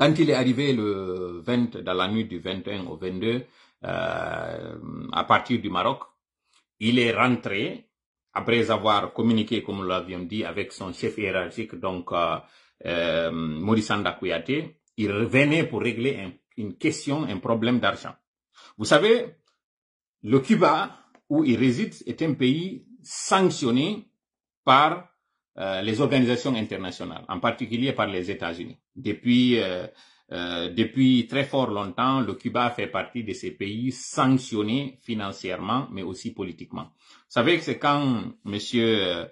Quand il est arrivé le 20, dans la nuit du 21 au 22, euh, à partir du Maroc, il est rentré après avoir communiqué, comme nous l'avions dit, avec son chef hiérarchique, donc euh, euh, il revenait pour régler une question, un problème d'argent. Vous savez, le Cuba, où il réside, est un pays sanctionné par euh, les organisations internationales, en particulier par les États-Unis. Depuis, euh, euh, depuis très fort longtemps, le Cuba fait partie de ces pays sanctionnés financièrement, mais aussi politiquement. Vous savez que c'est quand Monsieur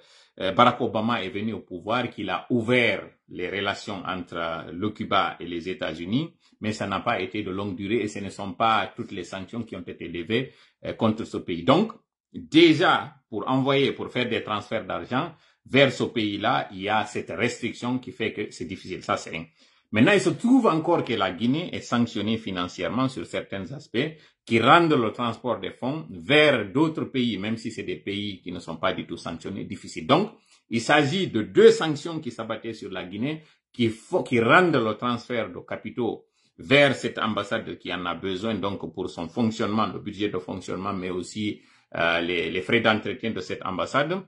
Barack Obama est venu au pouvoir qu'il a ouvert les relations entre le Cuba et les États-Unis, mais ça n'a pas été de longue durée et ce ne sont pas toutes les sanctions qui ont été levées contre ce pays. Donc, déjà, pour envoyer, pour faire des transferts d'argent, vers ce pays-là, il y a cette restriction qui fait que c'est difficile. Ça, c'est Maintenant, il se trouve encore que la Guinée est sanctionnée financièrement sur certains aspects qui rendent le transport des fonds vers d'autres pays, même si c'est des pays qui ne sont pas du tout sanctionnés, difficiles. Donc, il s'agit de deux sanctions qui s'abattaient sur la Guinée qui, qui rendent le transfert de capitaux vers cette ambassade qui en a besoin, donc pour son fonctionnement, le budget de fonctionnement, mais aussi euh, les frais d'entretien de cette ambassade,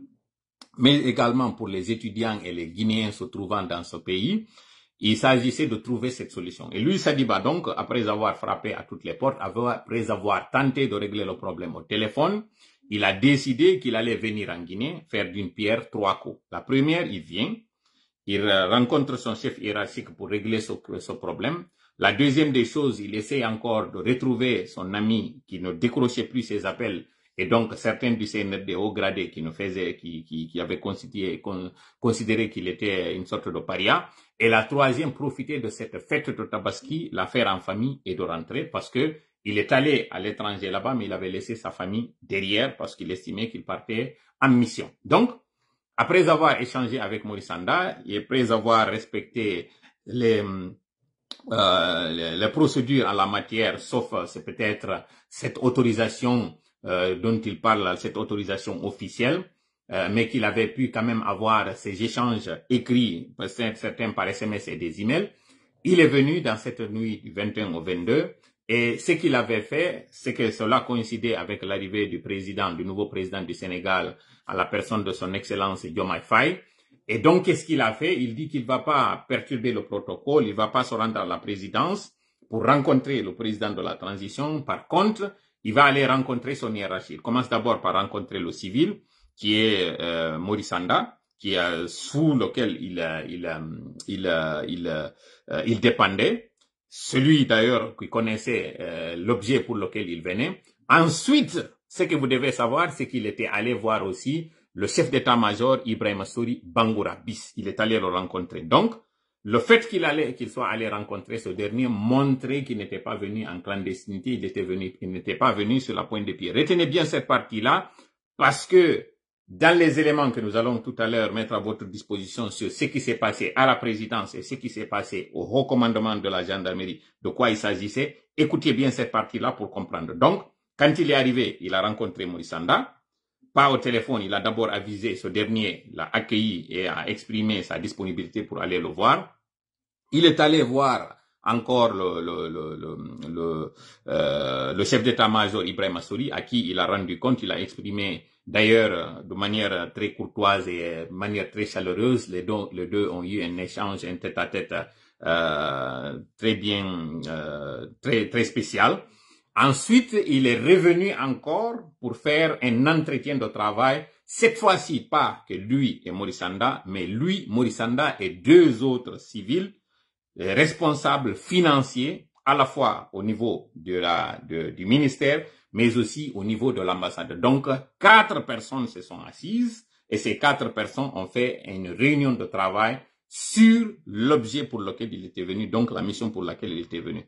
mais également pour les étudiants et les Guinéens se trouvant dans ce pays, il s'agissait de trouver cette solution. Et lui, Sadiba, donc, après avoir frappé à toutes les portes, après avoir tenté de régler le problème au téléphone, il a décidé qu'il allait venir en Guinée faire d'une pierre trois coups. La première, il vient, il euh, rencontre son chef hiérarchique pour régler ce, ce problème. La deuxième des choses, il essaie encore de retrouver son ami qui ne décrochait plus ses appels et donc, certains du CNRD haut gradé qui, nous faisaient, qui, qui, qui avaient considéré, qu'il était une sorte de paria. Et la troisième profitait de cette fête de Tabaski, l'affaire en famille et de rentrer parce que il est allé à l'étranger là-bas, mais il avait laissé sa famille derrière parce qu'il estimait qu'il partait en mission. Donc, après avoir échangé avec Maurice Sanda, et après avoir respecté les, euh, les, procédures en la matière, sauf euh, c'est peut-être cette autorisation euh, dont il parle, cette autorisation officielle, euh, mais qu'il avait pu quand même avoir ces échanges écrits, certains par SMS et des emails. Il est venu dans cette nuit du 21 au 22 et ce qu'il avait fait, c'est que cela coïncidait avec l'arrivée du président, du nouveau président du Sénégal à la personne de son excellence Diomaye Faye. Et donc, qu'est-ce qu'il a fait Il dit qu'il ne va pas perturber le protocole, il ne va pas se rendre à la présidence pour rencontrer le président de la transition. Par contre, il va aller rencontrer son hiérarchie. Il commence d'abord par rencontrer le civil, qui est euh, Morisanda, qui est euh, sous lequel il, euh, il, euh, il, il, il dépendait, celui d'ailleurs qui connaissait l'objet pour lequel il venait. Ensuite, ce que vous devez savoir, c'est qu'il était allé voir aussi le chef d'état-major Ibrahim Sori Bangoura Bis. Il est allé le rencontrer. Donc, le fait qu'il allait, qu'il soit allé rencontrer ce dernier montrait qu'il n'était pas venu en clandestinité, il était venu, il n'était pas venu sur la pointe des pieds. Retenez bien cette partie-là, parce que dans les éléments que nous allons tout à l'heure mettre à votre disposition sur ce qui s'est passé à la présidence et ce qui s'est passé au recommandement de la gendarmerie, de quoi il s'agissait, écoutez bien cette partie-là pour comprendre. Donc, quand il est arrivé, il a rencontré Maurice pas au téléphone, il a d'abord avisé ce dernier, l'a accueilli et a exprimé sa disponibilité pour aller le voir. Il est allé voir encore le, le, le, le, le euh, chef d'état-major Ibrahim Assouri, à qui il a rendu compte, il a exprimé d'ailleurs de manière très courtoise et de manière très chaleureuse. Les deux, ont eu un échange, un tête-à-tête euh, très bien, euh, très, très spécial. Ensuite, il est revenu encore pour faire un entretien de travail, cette fois-ci pas que lui et Morisanda, mais lui, Morisanda et deux autres civils responsables financiers, à la fois au niveau du ministère, mais aussi au niveau de l'ambassade. Donc, quatre personnes se sont assises et ces quatre personnes ont fait une réunion de travail sur l'objet pour lequel il était venu, donc la mission pour laquelle il était venu.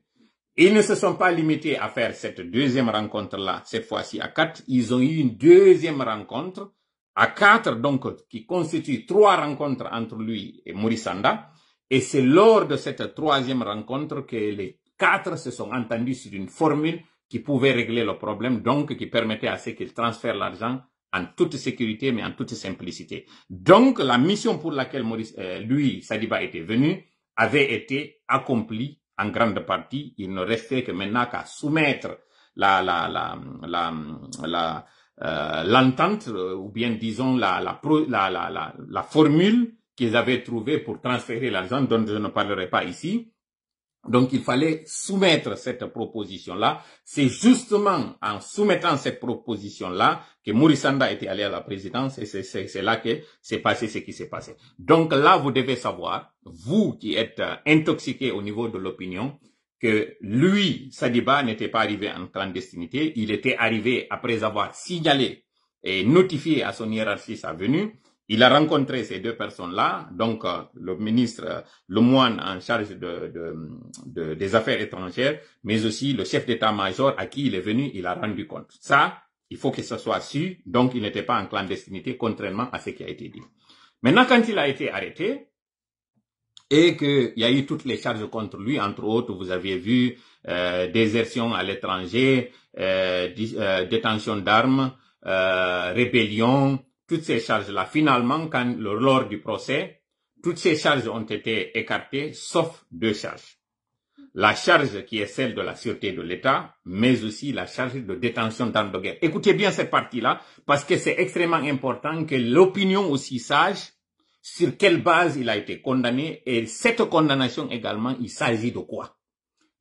Ils ne se sont pas limités à faire cette deuxième rencontre-là, cette fois-ci à quatre. Ils ont eu une deuxième rencontre à quatre, donc, qui constitue trois rencontres entre lui et Sanda. Et c'est lors de cette troisième rencontre que les quatre se sont entendus sur une formule qui pouvait régler le problème, donc qui permettait à ceux qu'ils transfèrent l'argent en toute sécurité, mais en toute simplicité. Donc, la mission pour laquelle Maurice, euh, lui, Sadiba était venu avait été accomplie en grande partie, il ne restait que maintenant qu'à soumettre euh, l'entente, euh, ou bien disons la, la formule qu'ils avaient trouvée pour transférer l'argent, dont je ne parlerai pas ici, donc il fallait soumettre cette proposition-là. C'est justement en soumettant cette proposition-là que Mourisanda était allé à la présidence et c'est là que s'est passé ce qui s'est passé. Donc là, vous devez savoir, vous qui êtes euh, intoxiqué au niveau de l'opinion, que lui, Sadiba, n'était pas arrivé en clandestinité. Il était arrivé après avoir signalé et notifié à son hiérarchie sa venue. Il a rencontré ces deux personnes-là, donc euh, le ministre, le moine en charge des affaires étrangères, mais aussi le chef d'état-major à qui il est venu, il a rendu compte. Ça, il faut que ce soit su, donc il n'était pas en clandestinité, contrairement à ce qui a été dit. Maintenant, quand il a été arrêté, et qu'il y a eu toutes les charges contre lui, entre autres, vous avez vu euh, désertion à l'étranger, euh, détention d'armes, rébellion, toutes ces charges-là. Finalement, quand, lors du procès, toutes ces charges ont été écartées, sauf deux charges. La charge qui est celle de la sûreté de l'État, mais aussi la charge de détention d'armes de guerre. Écoutez bien cette partie-là, parce que c'est extrêmement important que l'opinion aussi sache sur quelle base il a été condamné et cette condamnation également, il s'agit de quoi.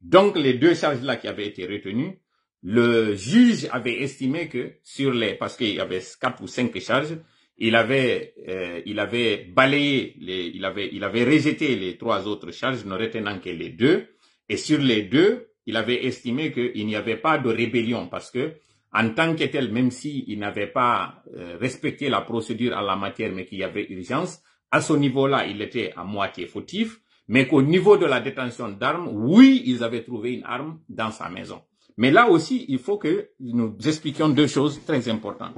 Donc les deux charges-là qui avaient été retenues, le juge avait estimé que sur les, parce qu'il y avait quatre ou cinq charges, il avait, euh, il avait balayé, les, il avait, il avait rejeté les trois autres charges, ne retenant que les deux. Et sur les deux, il avait estimé qu'il n'y avait pas de rébellion parce que, en tant que tel, même s'il il n'avait pas euh, respecté la procédure à la matière, mais qu'il y avait urgence, à ce niveau-là, il était à moitié fautif, mais qu'au niveau de la détention d'armes, oui, ils avaient trouvé une arme dans sa maison. Mais là aussi, il faut que nous expliquions deux choses très importantes.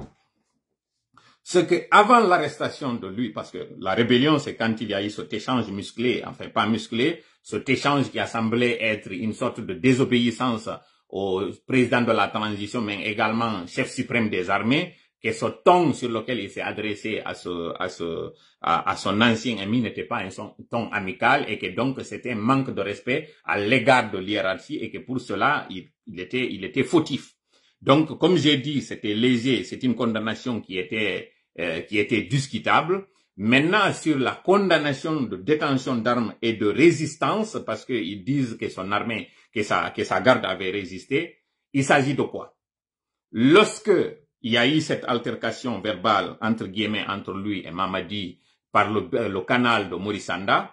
que, avant l'arrestation de lui, parce que la rébellion, c'est quand il y a eu cet échange musclé, enfin pas musclé, cet échange qui a semblé être une sorte de désobéissance au président de la transition, mais également chef suprême des armées, que ce ton sur lequel il s'est adressé à, ce, à, ce, à, son ancien ami n'était pas un ton amical et que donc c'était un manque de respect à l'égard de l'hierarchie et que pour cela, il il était, il était fautif. Donc, comme j'ai dit, c'était léger, c'est une condamnation qui était, euh, qui était discutable. Maintenant, sur la condamnation de détention d'armes et de résistance, parce qu'ils disent que son armée, que sa, que sa garde avait résisté, il s'agit de quoi Lorsque il y a eu cette altercation verbale, entre guillemets, entre lui et Mamadi par le, le canal de Morissanda,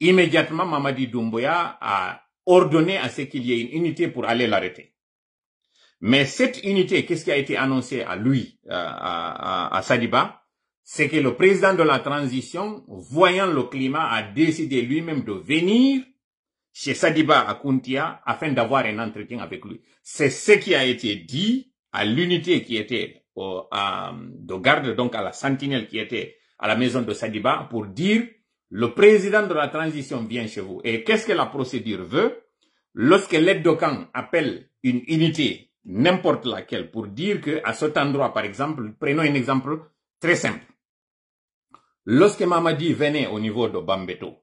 immédiatement Mamadi Doumbouya a ordonné à ce qu'il y ait une unité pour aller l'arrêter. Mais cette unité, qu'est-ce qui a été annoncé à lui, euh, à, à, Sadiba C'est que le président de la transition, voyant le climat, a décidé lui-même de venir chez Sadiba à Kuntia afin d'avoir un entretien avec lui. C'est ce qui a été dit à l'unité qui était au, euh, de garde, donc à la sentinelle qui était à la maison de Sadiba, pour dire le président de la transition vient chez vous. Et qu'est-ce que la procédure veut Lorsque l'aide de camp appelle une unité, n'importe laquelle, pour dire que à cet endroit, par exemple, prenons un exemple très simple. Lorsque Mamadi venait au niveau de Bambeto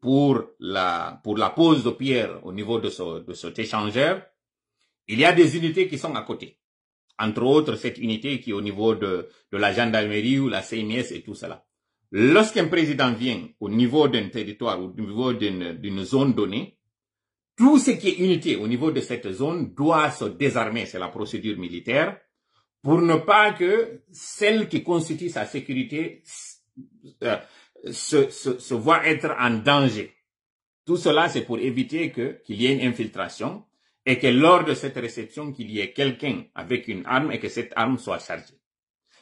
pour la, pour la pose de pierre au niveau de, ce, de cet échangeur, il y a des unités qui sont à côté. Entre autres, cette unité qui est au niveau de, de la gendarmerie ou la CMS et tout cela. Lorsqu'un président vient au niveau d'un territoire, au niveau d'une zone donnée, tout ce qui est unité au niveau de cette zone doit se désarmer, c'est la procédure militaire, pour ne pas que celle qui constitue sa sécurité euh, se, se, voit être en danger. Tout cela, c'est pour éviter que qu'il y ait une infiltration et que lors de cette réception, qu'il y ait quelqu'un avec une arme et que cette arme soit chargée.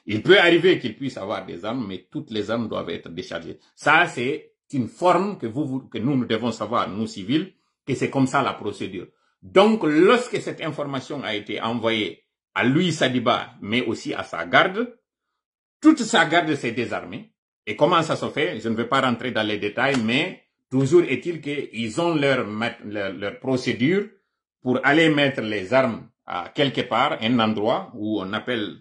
Il peut arriver qu'il puisse avoir des armes, mais toutes les armes doivent être déchargées. Ça, c'est une forme que, vous, que nous, nous devons savoir, nous civils, que c'est comme ça la procédure. Donc, lorsque cette information a été envoyée à lui Sadiba, mais aussi à sa garde, toute sa garde s'est désarmée. Et comment ça se fait Je ne vais pas rentrer dans les détails, mais toujours est-il qu'ils ont leur, leur procédure pour aller mettre les armes à quelque part, un endroit où on appelle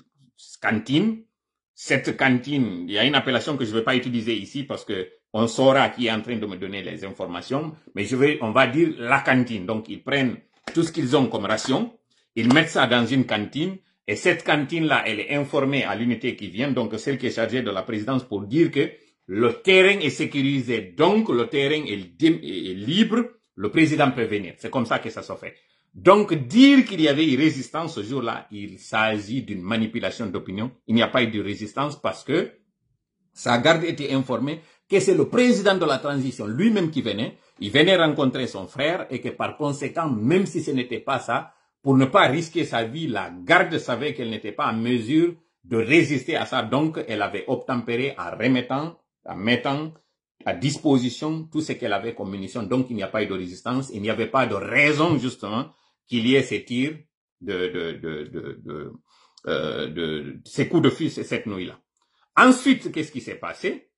cantine. Cette cantine, il y a une appellation que je ne vais pas utiliser ici parce qu'on saura qui est en train de me donner les informations, mais on va dire la cantine. Donc, ils prennent tout ce qu'ils ont comme ration, ils mettent ça dans une cantine, et cette cantine-là, elle est informée à l'unité qui vient, donc celle qui est chargée de la présidence pour dire que le terrain est sécurisé, donc le terrain est, libre, le président peut venir. C'est comme ça que ça se fait. Donc dire qu'il y avait une résistance ce jour-là, il s'agit d'une manipulation d'opinion. Il n'y a pas eu de résistance parce que sa garde était informée que c'est le président de la transition lui-même qui venait. Il venait rencontrer son frère et que par conséquent, même si ce n'était pas ça, pour ne pas risquer sa vie, la garde savait qu'elle n'était pas en mesure de résister à ça. Donc, elle avait obtempéré en remettant, mettant à disposition tout ce qu'elle avait comme munitions. Donc, il n'y a pas eu de résistance. Il n'y avait pas de raison, justement, qu'il y ait ces tirs de, de, de, de, de, euh, de ces coups de fusil cette nuit-là. Ensuite, qu'est-ce qui s'est passé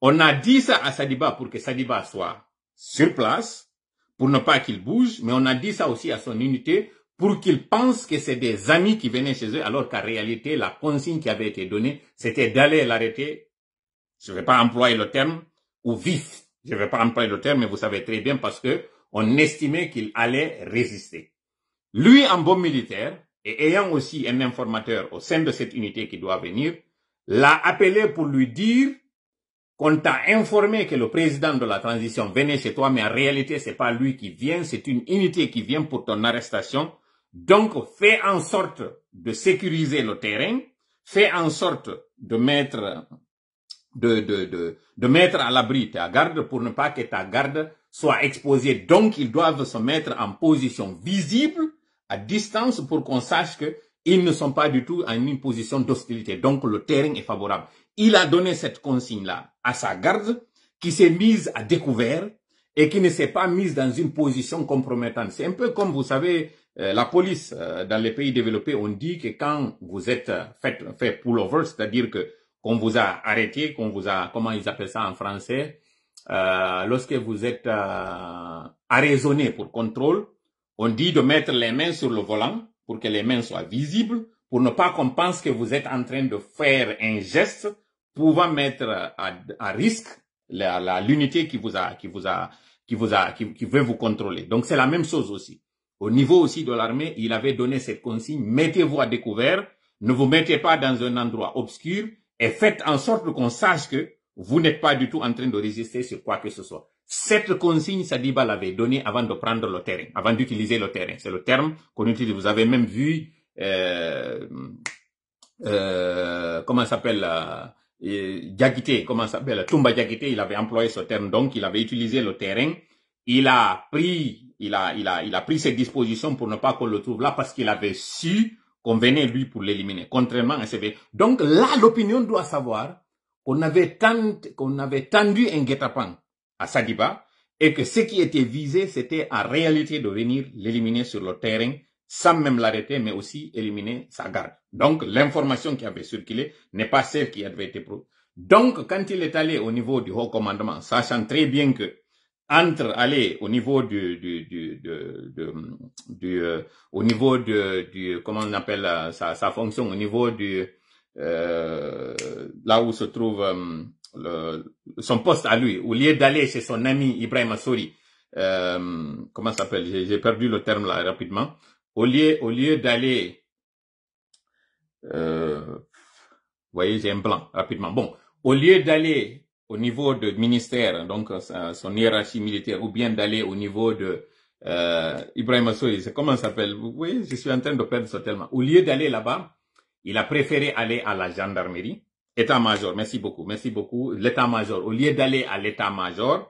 On a dit ça à Sadiba pour que Sadiba soit sur place, pour ne pas qu'il bouge, mais on a dit ça aussi à son unité pour qu'il pense que c'est des amis qui venaient chez eux, alors qu'en réalité, la consigne qui avait été donnée, c'était d'aller l'arrêter, je ne vais pas employer le terme, ou vif. Je ne vais pas employer le terme, mais vous savez très bien parce que on estimait qu'il allait résister. Lui, en bon militaire, et ayant aussi un informateur au sein de cette unité qui doit venir, l'a appelé pour lui dire qu'on t'a informé que le président de la transition venait chez toi, mais en réalité, c'est pas lui qui vient, c'est une unité qui vient pour ton arrestation. Donc, fais en sorte de sécuriser le terrain, fais en sorte de mettre, de, de, de, de mettre à l'abri ta garde pour ne pas que ta garde soit exposée. Donc, ils doivent se mettre en position visible à distance pour qu'on sache qu'ils ne sont pas du tout en une position d'hostilité. Donc le terrain est favorable. Il a donné cette consigne-là à sa garde qui s'est mise à découvert et qui ne s'est pas mise dans une position compromettante. C'est un peu comme, vous savez, euh, la police euh, dans les pays développés, on dit que quand vous êtes euh, fait, fait pull-over, c'est-à-dire que qu'on vous a arrêté, qu'on vous a, comment ils appellent ça en français, lorsque vous êtes euh, arraisonné pour contrôle, on dit de mettre les mains sur le volant pour que les mains soient visibles, pour ne pas qu'on pense que vous êtes en train de faire un geste pouvant mettre à, risque l'unité qui vous a, qui vous a, qui vous a, qui veut vous contrôler. Donc c'est la même chose aussi. Au niveau aussi de l'armée, il avait donné cette consigne, mettez-vous à découvert, ne vous mettez pas dans un endroit obscur et faites en sorte qu'on sache que vous n'êtes pas du tout en train de résister sur quoi que ce soit. Cette consigne, Sadiba l'avait donnée avant de prendre le terrain, avant d'utiliser le terrain. C'est le terme qu'on utilise. Vous avez même vu, euh, euh, comment s'appelle euh, comment s'appelle Tumba il avait employé ce terme. Donc, il avait utilisé le terrain. Il a pris, il a, il a, il a pris ses dispositions pour ne pas qu'on le trouve là parce qu'il avait su qu'on venait lui pour l'éliminer, contrairement à CV. Donc là, l'opinion doit savoir qu'on avait, tendu, qu'on avait tendu un guet-apens à Sadiba et que ce qui était visé, c'était en réalité de venir l'éliminer sur le terrain sans même l'arrêter, mais aussi éliminer sa garde. Donc l'information qui avait circulé n'est pas celle qui avait été prouvée. Donc quand il est allé au niveau du haut commandement, sachant très bien que entre aller au niveau du, du, du, euh, au niveau de du comment on appelle sa, sa fonction au niveau du euh, là où se trouve euh, son poste à lui, au lieu d'aller chez son ami Ibrahim Assouri, euh, comment s'appelle J'ai perdu le terme là rapidement. Au lieu, au lieu d'aller, vous euh, voyez, j'ai un blanc rapidement. Bon, au lieu d'aller au niveau de ministère, donc euh, son hiérarchie militaire, ou bien d'aller au niveau de Ibrahim Assouri, c'est comment s'appelle Vous voyez, je suis en train de perdre ça tellement Au lieu d'aller là-bas, il a préféré aller à la gendarmerie État-major, merci beaucoup, merci beaucoup. L'état-major, au lieu d'aller à l'état-major,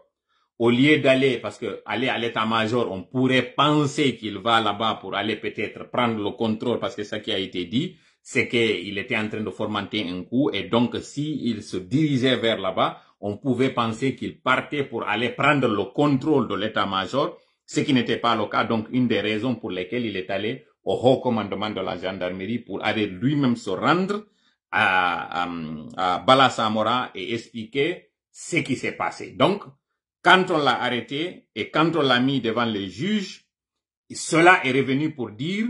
au lieu d'aller, parce que aller à l'état-major, on pourrait penser qu'il va là-bas pour aller peut-être prendre le contrôle, parce que ce qui a été dit, c'est qu'il était en train de formenter un coup, et donc s'il se dirigeait vers là-bas, on pouvait penser qu'il partait pour aller prendre le contrôle de l'état-major, ce qui n'était pas le cas, donc une des raisons pour lesquelles il est allé au haut commandement de la gendarmerie pour aller lui-même se rendre à, Balasamora et expliquer ce qui s'est passé. Donc, quand on l'a arrêté et quand on l'a mis devant les juges, cela est revenu pour dire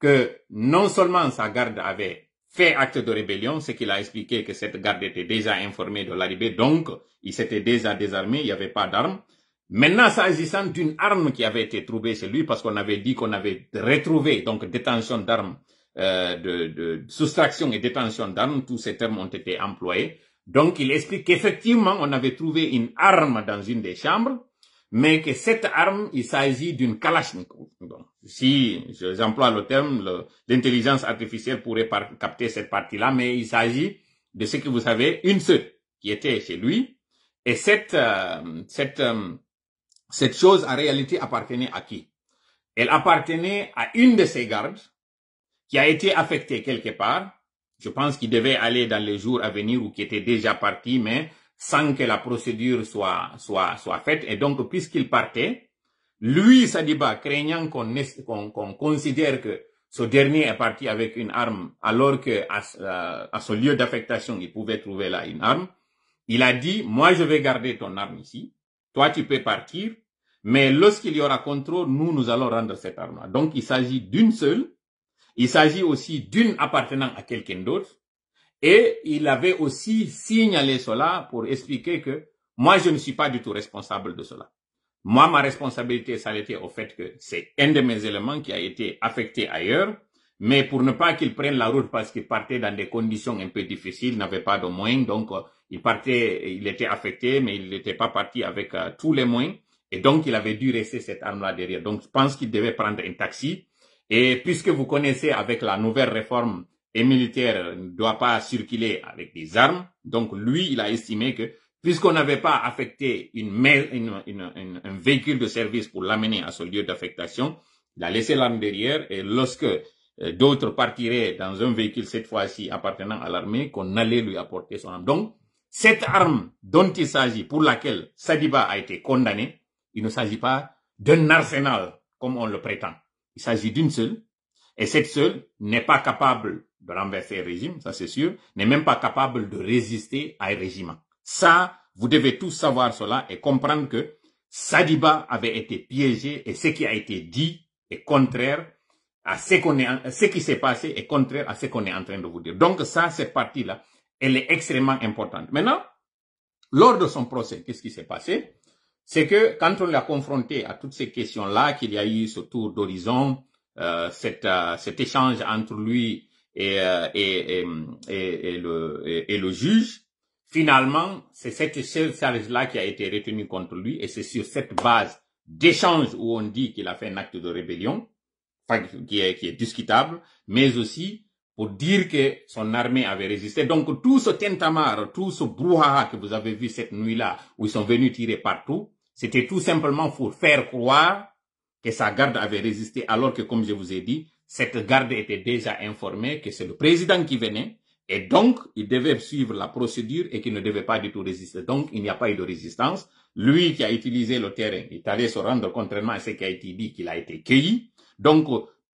que non seulement sa garde avait fait acte de rébellion, ce qu'il a expliqué que cette garde était déjà informée de l'arrivée, donc il s'était déjà désarmé, il n'y avait pas d'armes. Maintenant, s'agissant d'une arme qui avait été trouvée chez lui, parce qu'on avait dit qu'on avait retrouvé, donc détention d'armes euh, de, soustraction et détention d'armes, tous ces termes ont été employés. Donc il explique qu'effectivement, on avait trouvé une arme dans une des chambres, mais que cette arme, il s'agit d'une Kalachnikov. si j'emploie le terme, l'intelligence artificielle pourrait capter cette partie-là, mais il s'agit de ce que vous savez, une seule qui était chez lui. Et cette, euh, cette, euh, cette chose, en réalité, appartenait à qui Elle appartenait à une de ses gardes qui a été affecté quelque part. Je pense qu'il devait aller dans les jours à venir ou qu'il était déjà parti, mais sans que la procédure soit, soit, soit faite. Et donc, puisqu'il partait, lui, Sadiba, craignant qu'on qu'on considère que ce dernier est parti avec une arme, alors que à, lieu d'affectation, il pouvait trouver là une arme, il a dit, moi, je vais garder ton arme ici. Toi, tu peux partir. Mais lorsqu'il y aura contrôle, nous, nous allons rendre cette arme-là. Donc, il s'agit d'une seule il s'agit aussi d'une appartenant à quelqu'un d'autre. Et il avait aussi signalé cela pour expliquer que moi, je ne suis pas du tout responsable de cela. Moi, ma responsabilité, ça été au fait que c'est un de mes éléments qui a été affecté ailleurs. Mais pour ne pas qu'il prenne la route parce qu'il partait dans des conditions un peu difficiles, n'avait pas de moyens, donc euh, il partait, il était affecté, mais il n'était pas parti avec euh, tous les moyens. Et donc, il avait dû rester cette arme-là derrière. Donc, je pense qu'il devait prendre un taxi et puisque vous connaissez avec la nouvelle réforme, et militaire ne doit pas circuler avec des armes, donc lui, il a estimé que puisqu'on n'avait pas affecté une, un véhicule de service pour l'amener à son lieu d'affectation, il a laissé l'arme derrière et lorsque euh, d'autres partiraient dans un véhicule cette fois-ci appartenant à l'armée, qu'on allait lui apporter son arme. Donc, cette arme dont il s'agit, pour laquelle Sadiba a été condamné, il ne s'agit pas d'un arsenal comme on le prétend. Il s'agit d'une seule. Et cette seule n'est pas capable de renverser un régime, ça c'est sûr, n'est même pas capable de résister à un régime. Ça, vous devez tous savoir cela et comprendre que Sadiba avait été piégé et ce qui a été dit est contraire à ce, qu'on est, ce qui s'est passé est contraire à ce qu'on est en train de vous dire. Donc ça, cette partie-là, elle est extrêmement importante. Maintenant, lors de son procès, qu'est-ce qui s'est passé c'est que quand on l'a confronté à toutes ces questions-là, qu'il y a eu ce tour d'horizon, euh, cet, euh, cet, échange entre lui et, euh, et, et, et le, le, juge, finalement, c'est cette seule charge-là qui a été retenue contre lui et c'est sur cette base d'échange où on dit qu'il a fait un acte de rébellion, qui, est, qui est discutable, mais aussi pour dire que son armée avait résisté. Donc tout ce tentamar tout ce brouhaha que vous avez vu cette nuit-là, où ils sont venus tirer partout, c'était tout simplement pour faire croire que sa garde avait résisté, alors que, comme je vous ai dit, cette garde était déjà informée que c'est le président qui venait, et donc il devait suivre la procédure et qu'il ne devait pas du tout résister. Donc il n'y a pas eu de résistance. Lui qui a utilisé le terrain est allé se rendre, contrairement à ce qui a été dit, qu'il a été cueilli. Donc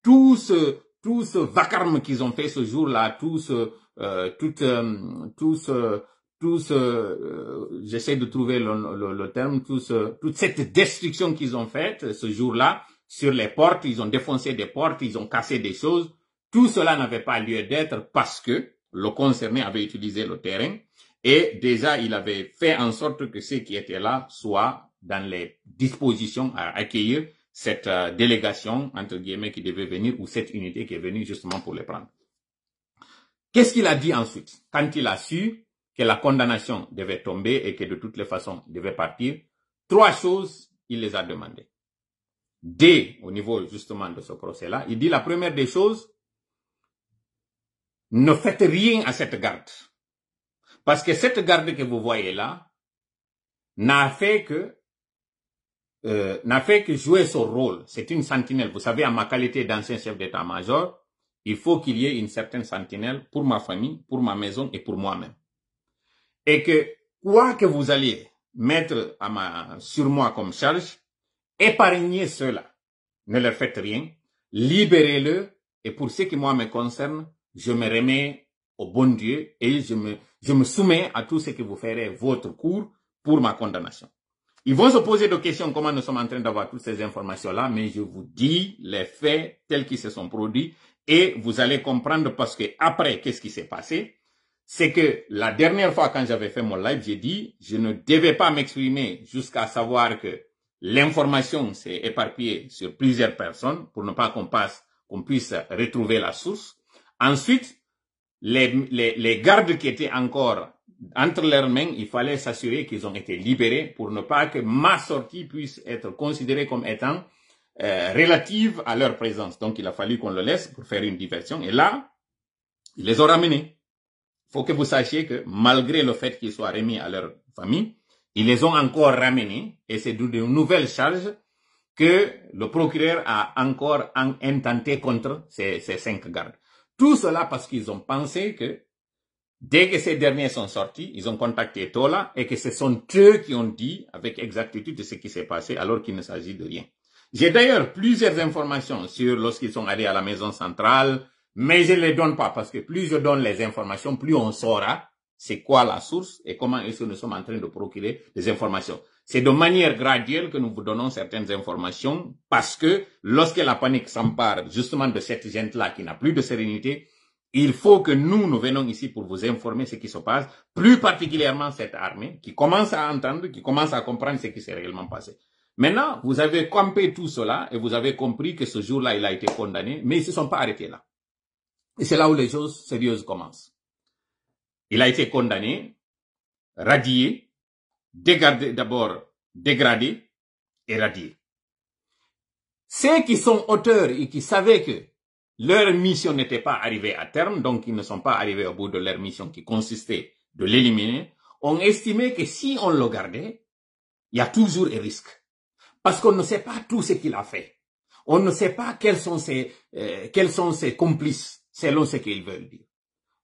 tout ce, tout ce vacarme qu'ils ont fait ce jour-là, tout ce, euh, euh, tout ce, tout ce, euh, euh, j'essaie de trouver le, terme, euh, toute cette destruction qu'ils ont faite ce jour-là sur les portes, ils ont défoncé des portes, ils ont cassé des choses. Tout cela n'avait pas lieu d'être parce que le concerné avait utilisé le terrain et déjà il avait fait en sorte que ceux qui étaient là soient dans les dispositions à accueillir cette délégation, entre guillemets, qui devait venir ou cette unité qui est venue justement pour les prendre. Qu'est-ce qu'il a dit ensuite Quand il a su que la condamnation devait tomber et que de toutes les façons devait partir, trois choses il les a demandées. D, au niveau justement de ce procès-là, il dit la première des choses, ne faites rien à cette garde. Parce que cette garde que vous voyez là n'a fait que euh, n'a fait que jouer son rôle. C'est une sentinelle. Vous savez, à ma qualité d'ancien chef d'état-major, il faut qu'il y ait une certaine sentinelle pour ma famille, pour ma maison et pour moi-même et que quoi que vous alliez mettre à ma, sur moi comme charge, épargnez cela. Ne leur faites rien, libérez-le, et pour ce qui moi me concerne, je me remets au bon Dieu et je me, je me soumets à tout ce que vous ferez votre cours pour ma condamnation. Ils vont se poser des questions comment nous sommes en train d'avoir toutes ces informations-là, mais je vous dis les faits tels qu'ils se sont produits et vous allez comprendre parce que après, qu'est-ce qui s'est passé? c'est que la dernière fois quand j'avais fait mon live, j'ai dit, je ne devais pas m'exprimer jusqu'à savoir que l'information s'est éparpillée sur plusieurs personnes pour ne pas qu'on puisse retrouver la source. Ensuite, les, gardes qui étaient encore entre leurs mains, il fallait s'assurer qu'ils ont été libérés pour ne pas que ma sortie puisse être considérée comme étant euh, relative à leur présence. Donc, il a fallu qu'on le laisse pour faire une diversion. Et là, ils les ont ramenés faut que vous sachiez que malgré le fait qu'ils soient remis à leur famille, ils les ont encore ramenés et c'est de nouvelles charge que le procureur a encore intenté contre ces, cinq gardes. Tout cela parce qu'ils ont pensé que dès que ces derniers sont sortis, ils ont contacté Tola et que ce sont eux qui ont dit avec exactitude ce qui s'est passé alors qu'il ne s'agit de rien. J'ai d'ailleurs plusieurs informations sur lorsqu'ils sont allés à la maison centrale, mais je ne les donne pas parce que plus je donne les informations, plus on saura c'est quoi la source et comment est-ce que nous sommes en train de procurer des informations. C'est de manière graduelle que nous vous donnons certaines informations parce que lorsque la panique s'empare justement de cette gente-là qui n'a plus de sérénité, il faut que nous, nous venons ici pour vous informer ce qui se passe, plus particulièrement cette armée qui commence à entendre, qui commence à comprendre ce qui s'est réellement passé. Maintenant, vous avez campé tout cela et vous avez compris que ce jour-là, il a été condamné, mais ils ne se sont pas arrêtés là. Et c'est là où les choses sérieuses commencent. Il a été condamné, radié, dégradé d'abord, dégradé et radié. Ceux qui sont auteurs et qui savaient que leur mission n'était pas arrivée à terme, donc ils ne sont pas arrivés au bout de leur mission qui consistait de l'éliminer, ont estimé que si on le gardait, il y a toujours un risque. Parce qu'on ne sait pas tout ce qu'il a fait. On ne sait pas quels sont ses, euh, quels sont ses complices selon ce qu'ils veulent dire.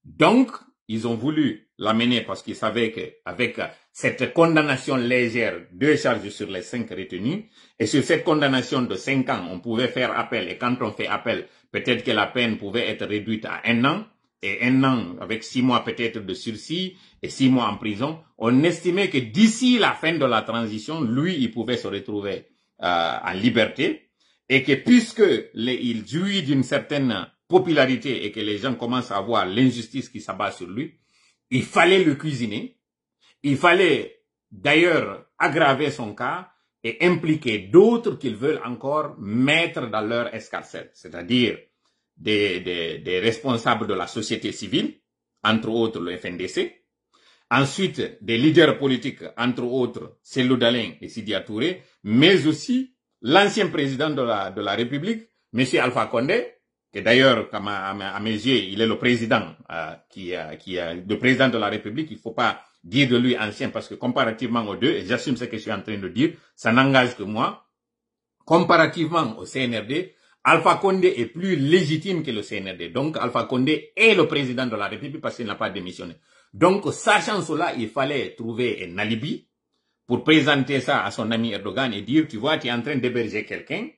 Donc, ils ont voulu l'amener parce qu'ils savaient qu'avec cette condamnation légère, deux charges sur les cinq retenues, et sur cette condamnation de cinq ans, on pouvait faire appel, et quand on fait appel, peut-être que la peine pouvait être réduite à un an, et un an avec six mois peut-être de sursis, et six mois en prison, on estimait que d'ici la fin de la transition, lui, il pouvait se retrouver euh, en liberté, et que puisque il jouit d'une certaine popularité et que les gens commencent à voir l'injustice qui s'abat sur lui, il fallait le cuisiner, il fallait d'ailleurs aggraver son cas et impliquer d'autres qu'ils veulent encore mettre dans leur escarcelle, c'est-à-dire des, des, responsables de la société civile, entre autres le FNDC, ensuite des leaders politiques, entre autres Célou Dalin et Sidia Touré, mais aussi l'ancien président de la, de la République, M. Alpha Condé, que d'ailleurs, à, à, mes yeux, il est le président euh, qui, a qui le président de la République. Il ne faut pas dire de lui ancien parce que comparativement aux deux, et j'assume ce que je suis en train de dire, ça n'engage que moi. Comparativement au CNRD, Alpha Condé est plus légitime que le CNRD. Donc Alpha Condé est le président de la République parce qu'il n'a pas démissionné. Donc sachant cela, il fallait trouver un alibi pour présenter ça à son ami Erdogan et dire, tu vois, tu es en train d'héberger quelqu'un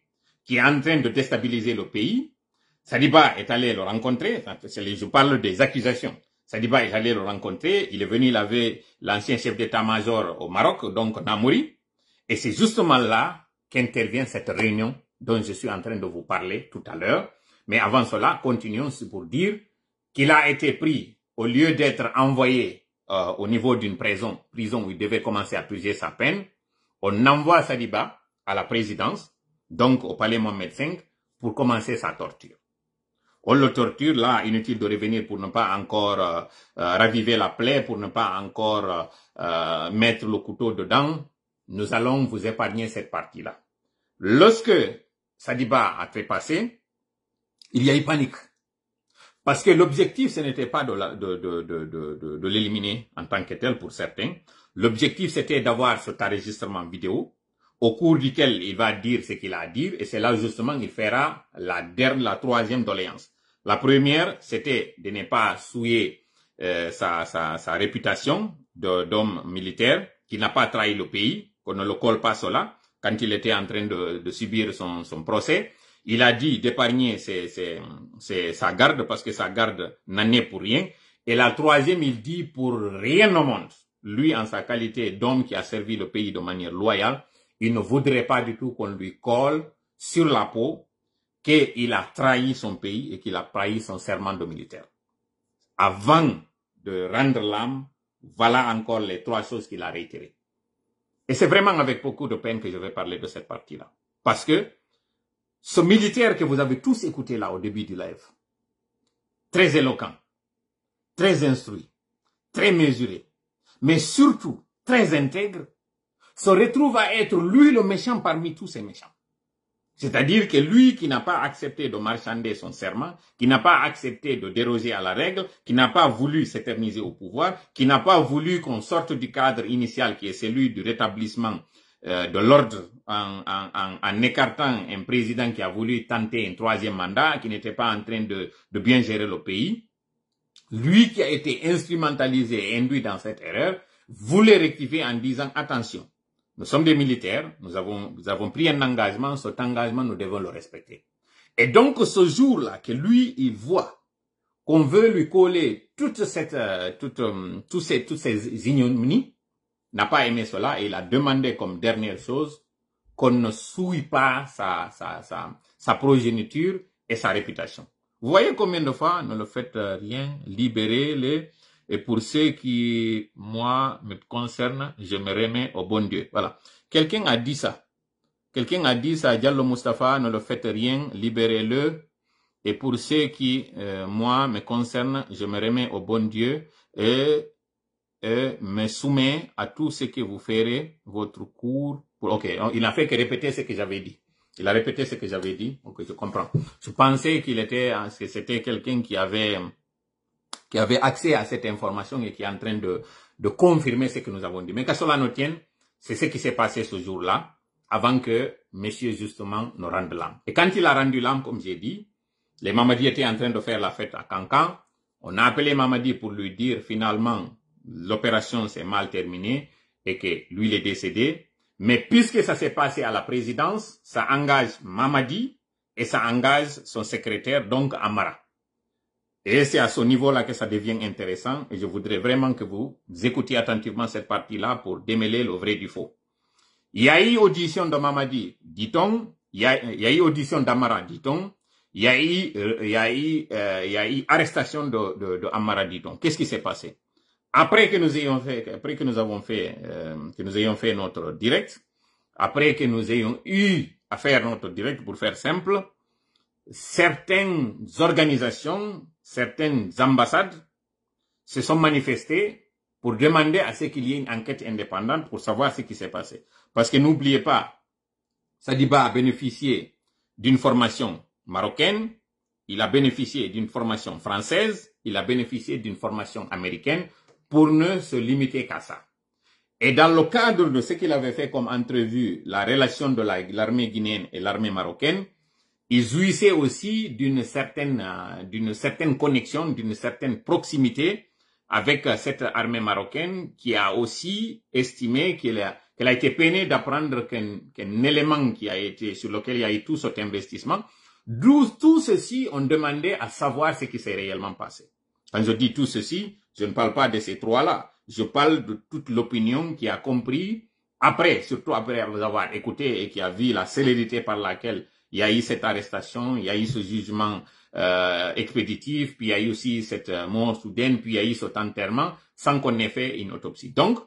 qui est en train de déstabiliser le pays Sadiba est allé le rencontrer, je parle des accusations. Sadiba est allé le rencontrer, il est venu laver l'ancien chef d'état-major au Maroc, donc Namouri, et c'est justement là qu'intervient cette réunion dont je suis en train de vous parler tout à l'heure. Mais avant cela, continuons pour dire qu'il a été pris au lieu d'être envoyé euh, au niveau d'une prison, prison où il devait commencer à puiser sa peine. On envoie Sadiba à la présidence, donc au palais Mohamed V, pour commencer sa torture on le torture, là, inutile de revenir pour ne pas encore euh, euh, raviver la plaie, pour ne pas encore euh, mettre le couteau dedans. Nous allons vous épargner cette partie-là. Lorsque Sadiba a trépassé, il y a eu panique. Parce que l'objectif, ce n'était pas de, l'éliminer de, en tant que tel pour certains. L'objectif, c'était d'avoir cet enregistrement vidéo au cours duquel il va dire ce qu'il a à dire, et c'est là justement qu'il fera la dernière, la troisième doléance. La première, c'était de ne pas souiller euh, sa, sa, sa, réputation d'homme militaire, qui n'a pas trahi le pays, qu'on ne le colle pas cela, hein. quand il était en train de, de subir son, son, procès. Il a dit d'épargner sa garde parce que sa garde n'en est pour rien. Et la troisième, il dit pour rien au monde. Lui, en sa qualité d'homme qui a servi le pays de manière loyale, il ne voudrait pas du tout qu'on lui colle sur la peau qu'il a trahi son pays et qu'il a trahi son serment de militaire. Avant de rendre l'âme, voilà encore les trois choses qu'il a réitérées. Et c'est vraiment avec beaucoup de peine que je vais parler de cette partie-là. Parce que ce militaire que vous avez tous écouté là au début du live, très éloquent, très instruit, très mesuré, mais surtout très intègre, se retrouve à être lui le méchant parmi tous ces méchants. C'est-à-dire que lui qui n'a pas accepté de marchander son serment, qui n'a pas accepté de déroger à la règle, qui n'a pas voulu s'éterniser au pouvoir, qui n'a pas voulu qu'on sorte du cadre initial qui est celui du rétablissement euh, de l'ordre en, écartant un président qui a voulu tenter un troisième mandat, qui n'était pas en train de, de bien gérer le pays, lui qui a été instrumentalisé et induit dans cette erreur, voulait rectifier en disant attention, nous sommes des militaires, nous avons, pris un engagement, cet engagement, nous devons le respecter. Et donc ce jour-là, que lui, il voit qu'on veut lui coller toute cette, euh, toutes, euh, ces, toutes ces ignominies, n'a pas aimé cela et il a demandé comme dernière chose qu'on ne souille pas sa, sa progéniture et sa réputation. Vous voyez combien de fois ne le faites euh, rien, libérez-les, et pour ceux qui, moi, me concerne, je me remets au bon Dieu. Voilà. Quelqu'un a dit ça. Quelqu'un a dit ça, Diallo Mustafa, ne le faites rien, libérez-le. Et pour ceux qui, euh, moi, me concerne, je me remets au bon Dieu et, me soumets à tout ce que vous ferez, votre cours. Ok, il n'a fait que répéter ce que j'avais dit. Il a répété ce que j'avais dit. Ok, je comprends. Je pensais qu'il était, hein, que c'était quelqu'un qui avait qui avait accès à cette information et qui est en train de, de confirmer ce que nous avons dit. Mais qu'à cela ne tienne, c'est ce qui s'est passé ce jour-là, avant que monsieur justement nous rende l'âme. Et quand il a rendu l'âme, comme j'ai dit, les Mamadi étaient en train de faire la fête à Cancan. On a appelé Mamadi pour lui dire finalement l'opération s'est mal terminée et que lui il est décédé. Mais puisque ça s'est passé à la présidence, ça engage Mamadi et ça engage son secrétaire, donc Amara. Et c'est à ce niveau-là que ça devient intéressant et je voudrais vraiment que vous écoutiez attentivement cette partie-là pour démêler le vrai du faux. Il y a eu audition de Mamadi, dit-on. Il, y a eu audition d'Amara, dit-on. Il y a eu, arrestation de, de, de dit-on. Qu'est-ce qui s'est passé? Après que nous ayons fait, après que nous avons fait, euh, que nous ayons fait notre direct, après que nous ayons eu à faire notre direct pour faire simple, certaines organisations certaines ambassades se sont manifestées pour demander à ce qu'il y ait une enquête indépendante pour savoir ce qui s'est passé. Parce que n'oubliez pas, Sadiba a bénéficié d'une formation marocaine, il a bénéficié d'une formation française, il a bénéficié d'une formation américaine pour ne se limiter qu'à ça. Et dans le cadre de ce qu'il avait fait comme entrevue, la relation de l'armée guinéenne et l'armée marocaine, ils jouissaient aussi d'une certaine, euh, certaine connexion, d'une certaine proximité avec euh, cette armée marocaine qui a aussi estimé qu'elle a, a, été peinée d'apprendre qu'un élément qui a été, sur lequel il y a eu tout cet investissement, tout ceci, on demandait à savoir ce qui s'est réellement passé. Quand je dis tout ceci, je ne parle pas de ces trois-là. Je parle de toute l'opinion qui a compris après, surtout après avoir écouté et qui a vu la célérité par laquelle il y a eu cette arrestation, il y a eu ce jugement euh, expéditif, puis il y a eu aussi cette euh, mort soudaine, puis il y a eu cet enterrement, sans qu'on ait fait une autopsie. Donc,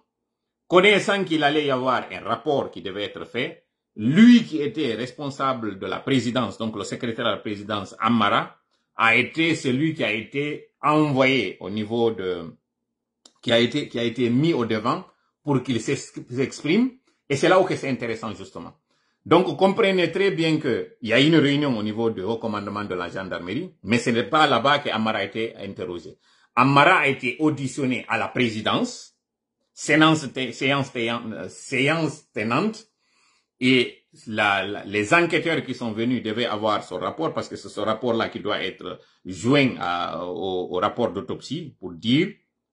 connaissant qu'il allait y avoir un rapport qui devait être fait, lui qui était responsable de la présidence, donc le secrétaire de la présidence, Amara, a été celui qui a été envoyé au niveau de... qui a été, qui a été mis au devant pour qu'il s'exprime. Et c'est là où c'est intéressant, justement. Donc, comprenez très bien que il y a une réunion au niveau du haut commandement de la gendarmerie, mais ce n'est pas là-bas que a été interrogé. Amara a été auditionné à la présidence, séance, euh, séance tenante, et les enquêteurs qui sont venus devaient avoir ce rapport parce que c'est ce rapport-là qui doit être joint au, rapport d'autopsie pour dire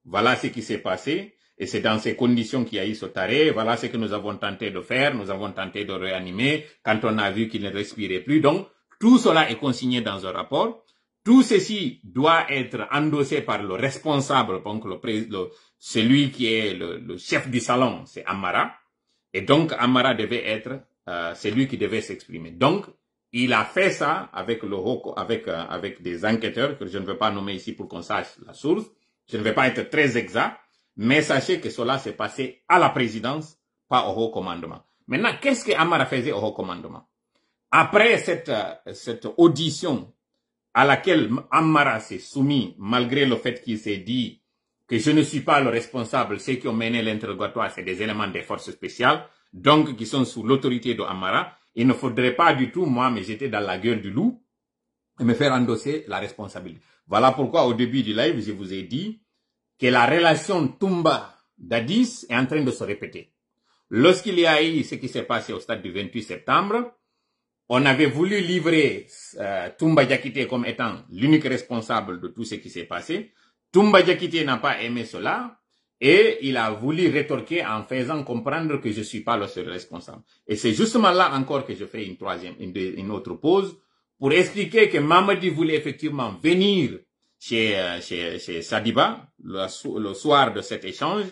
voilà ce qui s'est passé. Et c'est dans ces conditions qu'il y a eu ce taré. Voilà ce que nous avons tenté de faire. Nous avons tenté de réanimer quand on a vu qu'il ne respirait plus. Donc, tout cela est consigné dans un rapport. Tout ceci doit être endossé par le responsable, donc le, celui qui est le, chef du salon, c'est Amara. Et donc, Amara devait être euh, celui qui devait s'exprimer. Donc, il a fait ça avec le avec euh, avec des enquêteurs que je ne veux pas nommer ici pour qu'on sache la source. Je ne vais pas être très exact, mais sachez que cela s'est passé à la présidence, pas au haut commandement. Maintenant, qu'est-ce que Amara faisait au haut commandement Après cette, euh, audition à laquelle Amara s'est soumis, malgré le fait qu'il s'est dit que je ne suis pas le responsable, ceux qui ont mené l'interrogatoire, c'est des éléments des forces spéciales, donc qui sont sous l'autorité de Amara, il ne faudrait pas du tout, moi, mais j'étais dans la gueule du loup et me faire endosser la responsabilité. Voilà pourquoi au début du live, je vous ai dit que la relation Tumba-Dadis est en train de se répéter. Lorsqu'il y a eu ce qui s'est passé au stade du 28 septembre, on avait voulu livrer euh, Tumba Diakité comme étant l'unique responsable de tout ce qui s'est passé. Tumba Diakité n'a pas aimé cela et il a voulu rétorquer en faisant comprendre que je suis pas le seul responsable. Et c'est justement là encore que je fais une troisième, une, une autre pause pour expliquer que Mamadi voulait effectivement venir euh, chez, Sadiba le, soir de cet échange,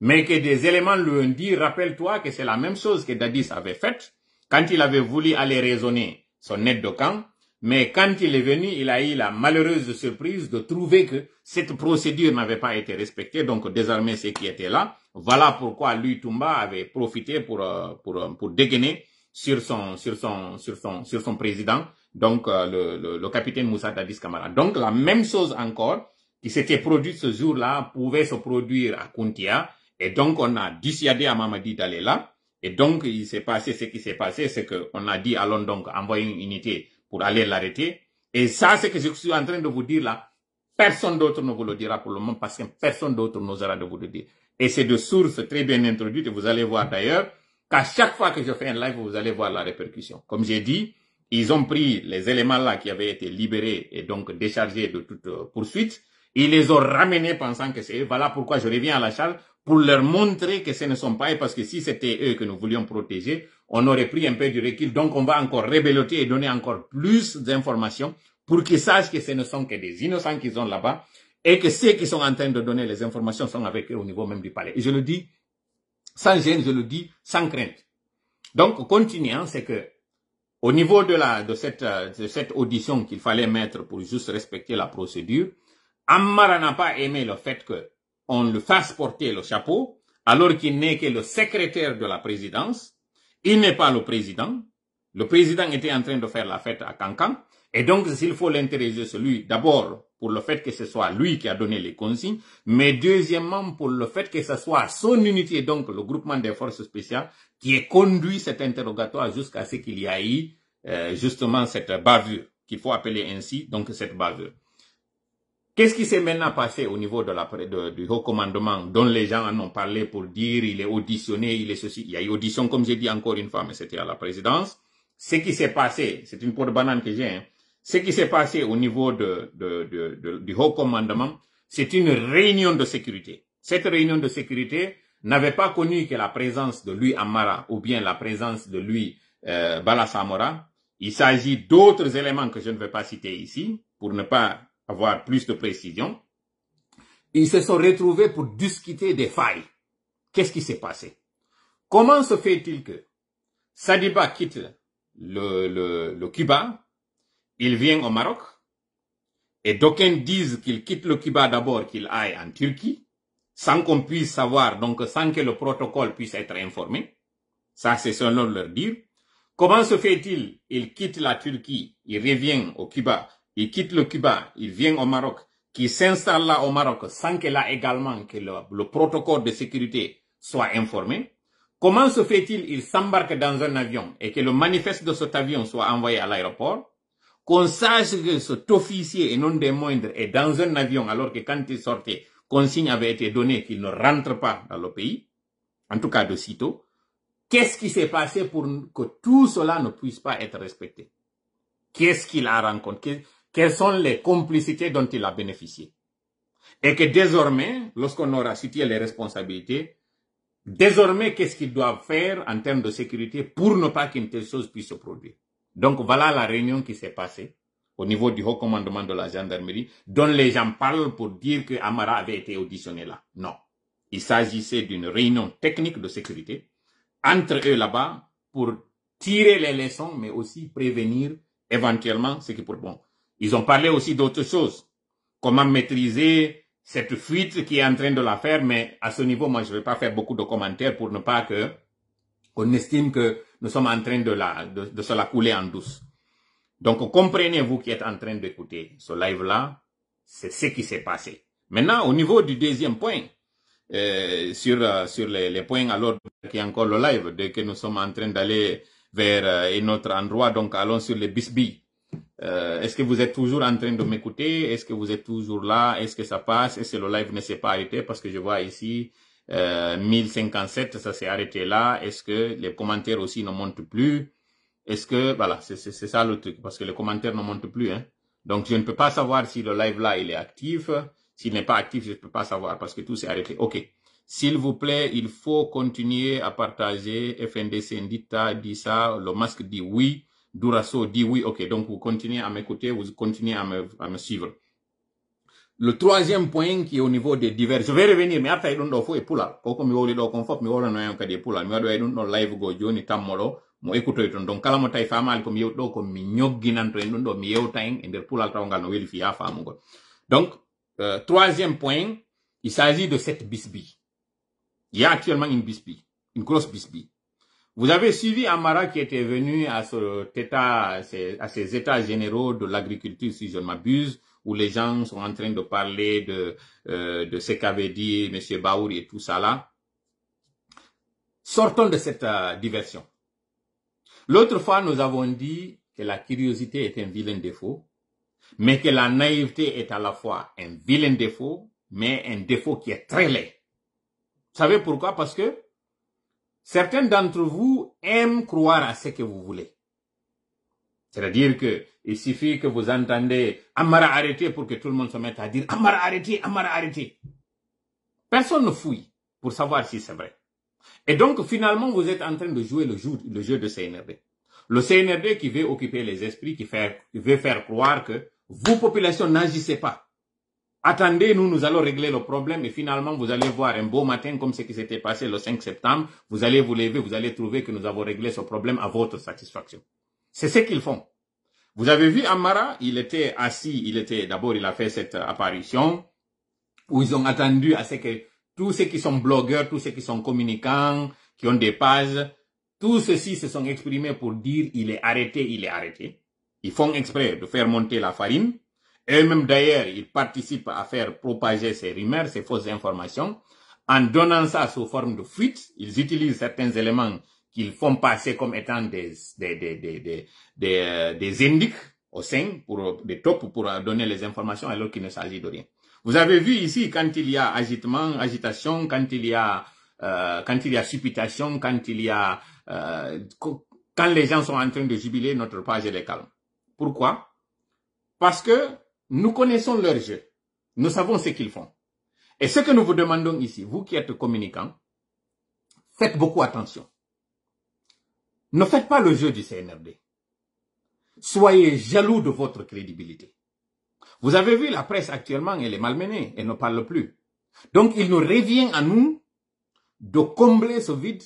mais que des éléments lui ont dit, rappelle-toi que c'est la même chose que Dadis avait faite quand il avait voulu aller raisonner son aide de camp, mais quand il est venu, il a eu la malheureuse surprise de trouver que cette procédure n'avait pas été respectée, donc désormais ce qui était là, voilà pourquoi lui, Toumba, avait profité pour, euh, pour, euh, pour dégainer sur son, sur son, sur son, sur son président, donc euh, le, capitaine Moussa Dadis Kamara. Donc la même chose encore qui s'était produite ce jour-là pouvait se produire à Kuntia. Et donc on a dissuadé à Mamadi d'aller là. Et donc il s'est passé ce qui s'est passé, c'est qu'on a dit allons donc envoyer une unité pour aller l'arrêter. Et ça, c'est que je suis en train de vous dire là, personne d'autre ne vous le dira pour le moment parce que personne d'autre n'osera de vous le dire. Et c'est de sources très bien introduites. Vous allez voir d'ailleurs qu'à chaque fois que je fais un live, vous allez voir la répercussion. Comme j'ai dit, ils ont pris les éléments-là qui avaient été libérés et donc déchargés de toute euh, poursuite. Ils les ont ramenés pensant que c'est Voilà pourquoi je reviens à la charge pour leur montrer que ce ne sont pas eux, parce que si c'était eux que nous voulions protéger, on aurait pris un peu du recul. Donc, on va encore rébelloter et donner encore plus d'informations pour qu'ils sachent que ce ne sont que des innocents qu'ils ont là-bas et que ceux qui sont en train de donner les informations sont avec eux au niveau même du palais. Et je le dis sans gêne, je le dis sans crainte. Donc, continuant, c'est que au niveau de, la, de, cette, de cette audition qu'il fallait mettre pour juste respecter la procédure, Ammar n'a pas aimé le fait que on le fasse porter le chapeau alors qu'il n'est que le secrétaire de la présidence. Il n'est pas le président. Le président était en train de faire la fête à Cancan. Et donc, s'il faut l'intéresser celui d'abord pour le fait que ce soit lui qui a donné les consignes, mais deuxièmement pour le fait que ce soit son unité, donc le groupement des forces spéciales, qui ait conduit cet interrogatoire jusqu'à ce qu'il y ait euh, justement cette bavure, qu'il faut appeler ainsi, donc cette bavure. Qu'est-ce qui s'est maintenant passé au niveau de la, du haut commandement dont les gens en ont parlé pour dire il est auditionné, il est ceci, il y a eu audition comme j'ai dit encore une fois, mais c'était à la présidence. Ce qui s'est passé, c'est une peau de banane que j'ai, hein, ce qui s'est passé au niveau de, de, de, du haut commandement, c'est une réunion de sécurité. Cette réunion de sécurité n'avait pas connu que la présence de lui Amara ou bien la présence de lui euh, Balasamora. Il s'agit d'autres éléments que je ne vais pas citer ici pour ne pas avoir plus de précision. Ils se sont retrouvés pour discuter des failles. Qu'est-ce qui s'est passé Comment se fait-il que Sadiba quitte le, le, le Cuba il vient au Maroc, et d'aucuns disent qu'il quitte le Cuba d'abord, qu'il aille en Turquie, sans qu'on puisse savoir, donc sans que le protocole puisse être informé. Ça, c'est selon leur dire. Comment se fait-il Il quitte la Turquie, il revient au Cuba, il quitte le Cuba, il vient au Maroc, qui s'installe là au Maroc sans que a également que le, le protocole de sécurité soit informé. Comment se fait-il Il s'embarque dans un avion et que le manifeste de cet avion soit envoyé à l'aéroport qu'on sache que cet officier, et non des moindres, est dans un avion alors que quand il sortait, consigne avait été donnée qu'il ne rentre pas dans le pays, en tout cas de sitôt, qu'est-ce qui s'est passé pour que tout cela ne puisse pas être respecté Qu'est-ce qu'il a rencontré Quelles sont les complicités dont il a bénéficié Et que désormais, lorsqu'on aura situé les responsabilités, désormais, qu'est-ce qu'il doit faire en termes de sécurité pour ne pas qu'une telle chose puisse se produire donc voilà la réunion qui s'est passée au niveau du haut commandement de la gendarmerie, dont les gens parlent pour dire que Amara avait été auditionné là. Non. Il s'agissait d'une réunion technique de sécurité entre eux là-bas pour tirer les leçons, mais aussi prévenir éventuellement ce qui pourrait bon. Ils ont parlé aussi d'autres choses. Comment maîtriser cette fuite qui est en train de la faire, mais à ce niveau, moi, je ne vais pas faire beaucoup de commentaires pour ne pas que on estime que nous sommes en train de, de, se la couler en douce. Donc comprenez, vous qui êtes en train d'écouter ce live-là, c'est ce qui s'est passé. Maintenant, au niveau du deuxième point, euh, sur, euh, sur les, points à l'ordre qui est encore le live, dès que nous sommes en train d'aller vers notre euh, un autre endroit, donc allons sur les Bisbee. Est-ce que vous êtes toujours en train de m'écouter Est-ce que vous êtes toujours là Est-ce que ça passe Est-ce que le live ne s'est pas arrêté Parce que je vois ici 1057, euh, ça s'est arrêté là. Est-ce que les commentaires aussi ne montent plus Est-ce que, voilà, c'est ça le truc, parce que les commentaires ne montent plus. Hein. Donc, je ne peux pas savoir si le live là, il est actif. S'il n'est pas actif, je ne peux pas savoir, parce que tout s'est arrêté. OK. S'il vous plaît, il faut continuer à partager. FNDC Ndita dit ça, le masque dit oui, Durasso dit oui. OK, donc vous continuez à m'écouter, vous continuez à me suivre le troisième point qui est au niveau des divers je vais revenir mi arta e ɗum ɗo fof e pulal koko mi wowli kon fof mi wowlanoyon kadi e pulal mi waɗo e dun do live go joni tammoɗo mo écoutoy ton donc kala mo tay famali komi yewti ɗo ko mi ñogginanto en ɗum ɗo mi yewta en e der pulal tawgal no weli fiya famugol donc euh, troisième point il s'agit de cette bisbille il y a actuellement une bisbille une grosse bisbille vous avez suivi Amara qui était venu à, ce, à ces états généraux de l'agriculture si je ne m'abuse où les gens sont en train de parler de, euh, de ce qu'avait dit M. Baouri et tout ça là. Sortons de cette euh, diversion. L'autre fois, nous avons dit que la curiosité est un vilain défaut, mais que la naïveté est à la fois un vilain défaut, mais un défaut qui est très laid. Vous savez pourquoi Parce que certains d'entre vous aiment croire à ce que vous voulez. C'est-à-dire que il suffit que vous entendez Amara arrêté pour que tout le monde se mette à dire Amara arrêté, Amara arrêté. Personne ne fouille pour savoir si c'est vrai. Et donc finalement, vous êtes en train de jouer le jeu, de CNRD. Le CNRD qui veut occuper les esprits, qui, qui veut faire croire que vous, population, n'agissez pas. Attendez, nous, nous allons régler le problème et finalement, vous allez voir un beau matin comme ce qui s'était passé le 5 septembre. Vous allez vous lever, vous allez trouver que nous avons réglé ce problème à votre satisfaction. C'est ce qu'ils font. Vous avez vu Amara, il était assis, il était d'abord, il a fait cette apparition où ils ont attendu à ce que tous ceux qui sont blogueurs, tous ceux qui sont communicants, qui ont des pages, tous ceux-ci se sont exprimés pour dire il est arrêté, il est arrêté. Ils font exprès de faire monter la farine. Eux-mêmes d'ailleurs, ils participent à faire propager ces rumeurs, ces fausses informations. En donnant ça sous forme de fuite, ils utilisent certains éléments qu'ils font passer comme étant des, des, des, des, des euh, indiques au sein, pour, des tops pour donner les informations alors qu'il ne s'agit de rien. Vous avez vu ici, quand il y a agitement, agitation, quand il y a, euh, quand il y a supputation, quand il y a, euh, quand les gens sont en train de jubiler, notre page est calme. Pourquoi? Parce que nous connaissons leur jeu. Nous savons ce qu'ils font. Et ce que nous vous demandons ici, vous qui êtes communicants, faites beaucoup attention. Ne faites pas le jeu du CNRD. Soyez jaloux de votre crédibilité. Vous avez vu la presse actuellement, elle est malmenée, elle ne parle plus. Donc il nous revient à nous de combler ce vide